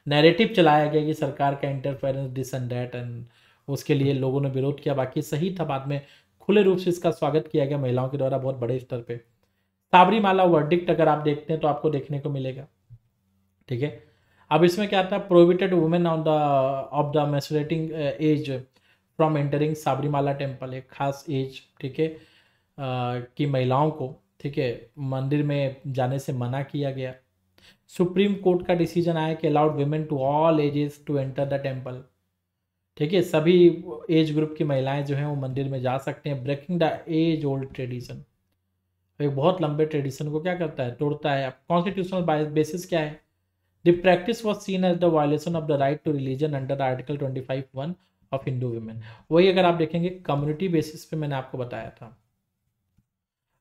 नैरेटिव चलाया गया कि सरकार का इंटरफेरेंस दिस एंड डैट एंड उसके लिए लोगों ने विरोध किया बाकी सही था बाद में खुले रूप से इसका स्वागत किया गया महिलाओं के द्वारा बहुत बड़े स्तर पर साबरीमाला वर्डिक्ट अगर आप देखते हैं तो आपको देखने को मिलेगा ठीक है अब इसमें क्या आता है prohibited women on the of the menstruating age from entering Sabarimala temple एक खास एज ठीक है uh, की महिलाओं को ठीक है मंदिर में जाने से मना किया गया सुप्रीम कोर्ट का डिसीजन आया कि allowed women to all ages to enter the temple ठीक है सभी एज ग्रुप की महिलाएं जो हैं वो मंदिर में जा सकते हैं breaking the age old tradition तो एक बहुत लंबे ट्रेडिशन को क्या करता है तोड़ता है कॉन्स्टिट्यूशनल बेसिस क्या है the practice was seen as the violation of the right to religion under article twenty five one of Hindu women वही अगर आप देखेंगे कम्युनिटी बेसिस पे मैंने आपको बताया था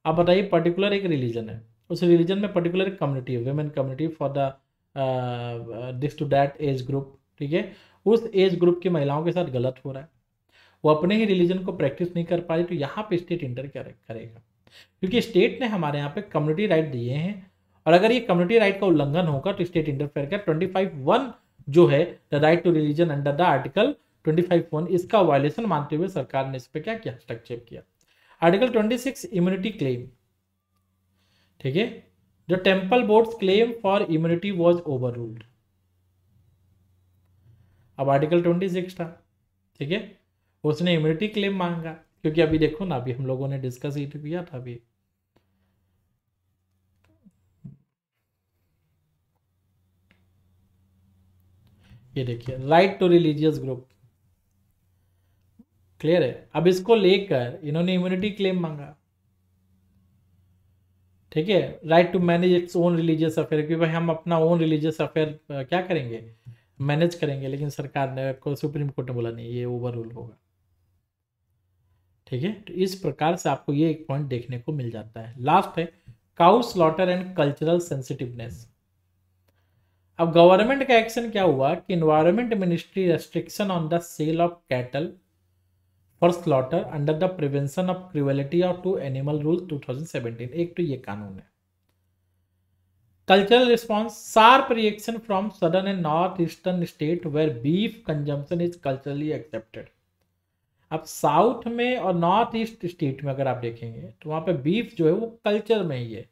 आप बताइए पर्टिकुलर एक रिलीजन है उस रिलीजन में पर्टिकुलर एक कम्युनिटी है women community for the this to that age group ठीक है उस एज ग्रुप की महिलाओं के साथ गलत हो रहा है वो अपने ही रिलीजन को प्रैक्टिस नहीं कर पा रही तो यहाँ पे स्टेट इंटर करेगा क्योंकि स्टेट ने हमारे यहाँ पे कम्युनिटी राइट दिए हैं और अगर ये कम्युनिटी राइट का उल्लंघन होगा तो स्टेट इंटरफेयर कर ट्वेंटी फाइव वन जो है the right to religion under the article twenty five one इसका वायलेशन मानते हुए सरकार ने इस पर क्या किया हस्तक्षेप किया article twenty six immunity claim ठीक है the temple board claim for immunity was overruled अब आर्टिकल ट्वेंटी सिक्स था ठीक है उसने इम्यूनिटी क्लेम मांगा क्योंकि अभी देखो ना अभी हम लोगों ने डिस्कस ही तो किया था अभी ये देखिए right to religious group clear है अब इसको लेकर इन्होंने इम्यूनिटी क्लेम मांगा ठीक है right to manage its own religious affair क्योंकि भाई हम अपना ओन रिलीजियस अफेयर क्या करेंगे मैनेज करेंगे लेकिन सरकार ने को सुप्रीम कोर्ट ने बोला नहीं ये ओवर रूल होगा ठीक है तो इस प्रकार से आपको ये एक पॉइंट देखने को मिल जाता है लास्ट है cow slaughter and cultural sensitiveness अब गवर्नमेंट का एक्शन क्या हुआ कि environment ministry restriction on the sale of cattle for slaughter under the prevention of cruelty of to animal rule 2017 एक तो ये कानून है response sharp reaction from southern and north eastern state where beef consumption is culturally accepted अब साउथ में और नॉर्थ ईस्ट स्टेट में अगर आप देखेंगे तो वहाँ पे बीफ जो है वो कल्चर में ही है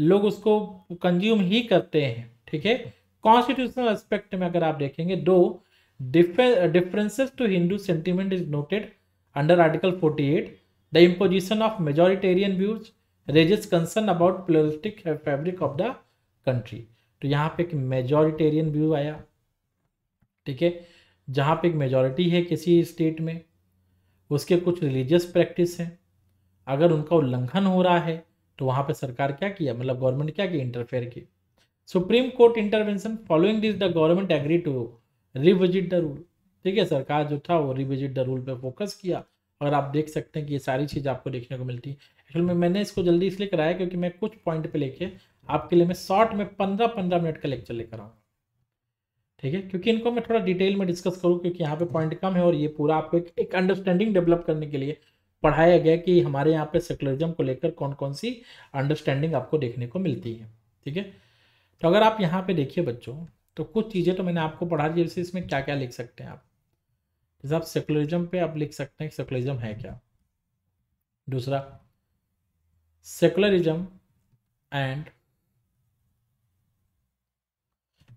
लोग उसको कंज्यूम ही करते हैं ठीक है कॉन्स्टिट्यूशनल एस्पेक्ट में अगर आप देखेंगे दो differences to Hindu sentiment is noted under article 48 imposition of majoritarian views raise is concern about pluralistic fabric of the country तो यहाँ पे एक मेजोरिटेरियन व्यू आया ठीक है जहाँ पे एक मेजोरिटी है किसी स्टेट में उसके कुछ रिलीजियस प्रैक्टिस हैं अगर उनका उल्लंघन हो रहा है तो वहाँ पर सरकार क्या किया मतलब गवर्नमेंट क्या किया इंटरफेयर की supreme court intervention following this the government agree to revisit the rule ठीक है सरकार जो था वो रिविजिट द रूल पे फोकस किया और आप देख सकते हैं कि ये सारी चीज़ आपको देखने को मिलती है एक्चुअल में मैंने इसको जल्दी इसलिए कराया क्योंकि मैं कुछ पॉइंट पे लेके आपके लिए मैं शॉर्ट में पंद्रह पंद्रह मिनट का लेक्चर लेकर आऊँ ठीक है क्योंकि इनको मैं थोड़ा डिटेल में डिस्कस करूँ क्योंकि यहाँ पे पॉइंट कम है और ये पूरा आपको एक, एक अंडरस्टैंडिंग डेवलप करने के लिए पढ़ाया गया कि हमारे यहाँ पे सेकुलरिज्म को लेकर कौन कौन सी अंडरस्टैंडिंग आपको देखने को मिलती है ठीक है तो अगर आप यहाँ पे देखिए बच्चों तो कुछ चीज़ें तो मैंने आपको पढ़ा दी जैसे इसमें क्या क्या लिख सकते हैं आप जैसे आप सेकुलरिज्म पे आप लिख सकते हैं सेकुलरिज्म है क्या दूसरा सेकुलरिज्म एंड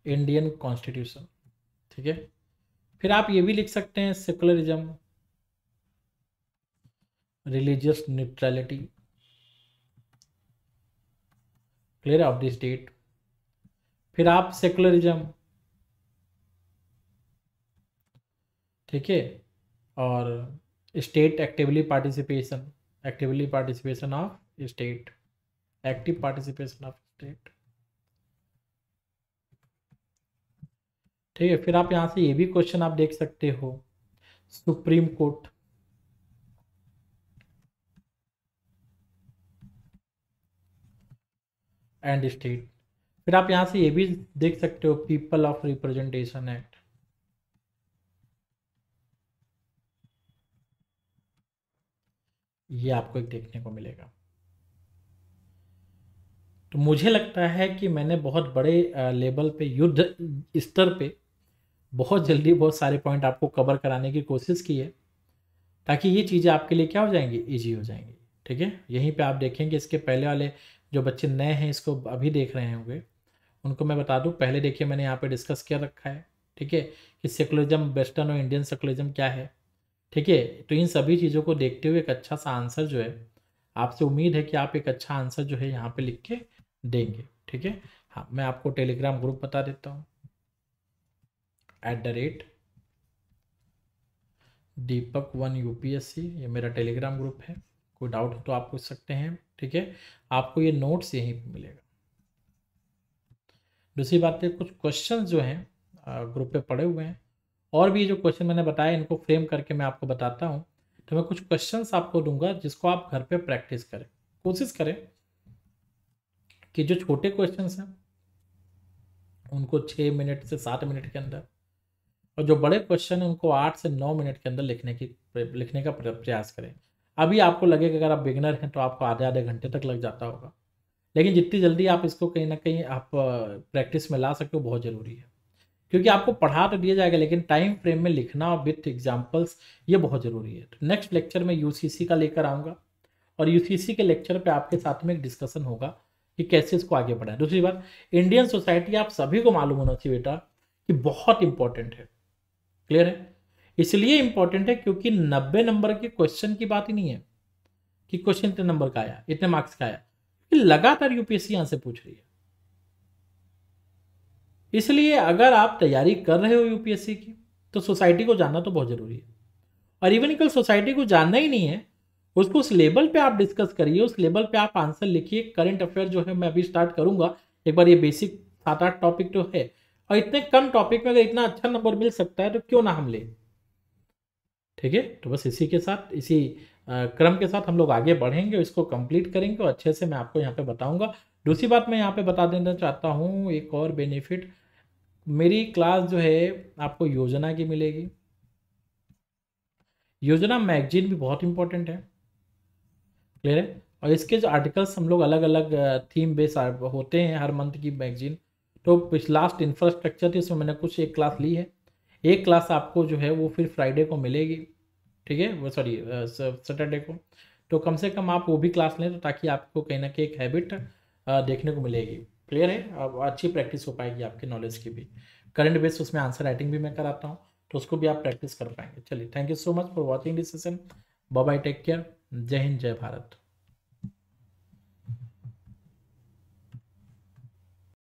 इंडियन कॉन्स्टिट्यूशन ठीक है फिर आप ये भी लिख सकते हैं secularism religious neutrality clear of the state फिर आप सेकुलरिज्म ठीक है और state actively participation actively participation of state active participation of state ठीक है फिर आप यहाँ से ये भी क्वेश्चन आप देख सकते हो सुप्रीम कोर्ट एंड स्टेट फिर आप यहाँ से ये भी देख सकते हो पीपल ऑफ रिप्रेजेंटेशन एक्ट ये आपको एक देखने को मिलेगा तो मुझे लगता है कि मैंने बहुत बड़े लेवल पे युद्ध स्तर पे बहुत जल्दी बहुत सारे पॉइंट आपको कवर कराने की कोशिश की है ताकि ये चीज़ें आपके लिए क्या हो जाएंगी ईजी हो जाएंगी ठीक है यहीं पे आप देखेंगे इसके पहले वाले जो बच्चे नए हैं इसको अभी देख रहे होंगे उनको मैं बता दूँ पहले देखिए मैंने यहाँ पर डिस्कस किया रखा है ठीक है कि सेकुलरिज्म वेस्टर्न और इंडियन सेकुलरिज्म क्या है ठीक है तो इन सभी चीज़ों को देखते हुए एक अच्छा सा आंसर जो है आपसे उम्मीद है कि आप एक अच्छा आंसर जो है यहाँ पर लिख के देंगे ठीक है हाँ मैं आपको टेलीग्राम ग्रुप बता देता हूँ at the rate Deepak one UPSC ये मेरा टेलीग्राम ग्रुप है कोई डाउट हो तो आप पूछ सकते हैं ठीक है आपको ये नोट्स यहीं पर मिलेगा दूसरी बात है कुछ क्वेश्चन जो हैं ग्रुप पे पड़े हुए हैं और भी जो क्वेश्चन मैंने बताया इनको फ्रेम करके मैं आपको बताता हूँ तो मैं कुछ क्वेश्चन आपको दूंगा जिसको आप घर पे प्रैक्टिस करें कोशिश करें कि जो छोटे क्वेश्चन हैं उनको छः मिनट से सात मिनट के अंदर और जो बड़े क्वेश्चन हैं उनको आठ से नौ मिनट के अंदर लिखने की लिखने का प्रयास करें अभी आपको लगेगा अगर आप बिगनर हैं तो आपको आधे आधे घंटे तक लग जाता होगा लेकिन जितनी जल्दी आप इसको कहीं ना कहीं आप प्रैक्टिस में ला सकते हो बहुत ज़रूरी है क्योंकि आपको पढ़ा तो दिया जाएगा लेकिन टाइम फ्रेम में लिखना विथ एग्जाम्पल्स ये बहुत ज़रूरी है तो नेक्स्ट लेक्चर में यू का लेकर आऊँगा और यू के लेक्चर पर आपके साथ में एक डिस्कशन होगा कि कैसे इसको आगे बढ़ाएं दूसरी बात इंडियन सोसाइटी आप सभी को मालूम होना चाहिए बेटा कि बहुत इंपॉर्टेंट है क्लियर है इसलिए इंपॉर्टेंट है क्योंकि नब्बे नंबर के क्वेश्चन की बात ही नहीं है कि क्वेश्चन इतने नंबर का आया इतने मार्क्स का आया लगातार यूपीएससी यहां से पूछ रही है इसलिए अगर आप तैयारी कर रहे हो यूपीएससी की तो सोसाइटी को जानना तो बहुत जरूरी है और इवन कल सोसाइटी को जानना ही नहीं है उसको उस लेवल पे आप डिस्कस करिए उस लेवल पे आप आंसर लिखिए करंट अफेयर जो है मैं अभी स्टार्ट करूंगा एक बार ये बेसिक सात आठ टॉपिक तो है और इतने कम टॉपिक में अगर इतना अच्छा नंबर मिल सकता है तो क्यों ना हम लें ठीक है तो बस इसी के साथ इसी क्रम के साथ हम लोग आगे बढ़ेंगे इसको कंप्लीट करेंगे और अच्छे से मैं आपको यहाँ पे बताऊँगा दूसरी बात मैं यहाँ पे बता देना चाहता हूँ एक और बेनिफिट मेरी क्लास जो है आपको योजना की मिलेगी योजना मैगजीन भी बहुत इंपॉर्टेंट है क्लियर है और इसके जो आर्टिकल्स हम लोग अलग अलग थीम बेस होते हैं हर मंथ की मैगजीन तो लास्ट इंफ्रास्ट्रक्चर थी उसमें मैंने कुछ एक क्लास ली है एक क्लास आपको जो है वो फिर फ्राइडे को मिलेगी ठीक है वो सॉरी सैटरडे को तो कम से कम आप वो भी क्लास लें तो ताकि आपको कहीं ना कहीं एक हैबिट देखने को मिलेगी क्लियर है अब अच्छी प्रैक्टिस हो पाएगी आपके नॉलेज की भी करंट बेस उसमें आंसर राइटिंग भी मैं कराता हूँ तो उसको भी आप प्रैक्टिस कर पाएंगे चलिए thank you so much for watching this session bye take care जय हिंद जय भारत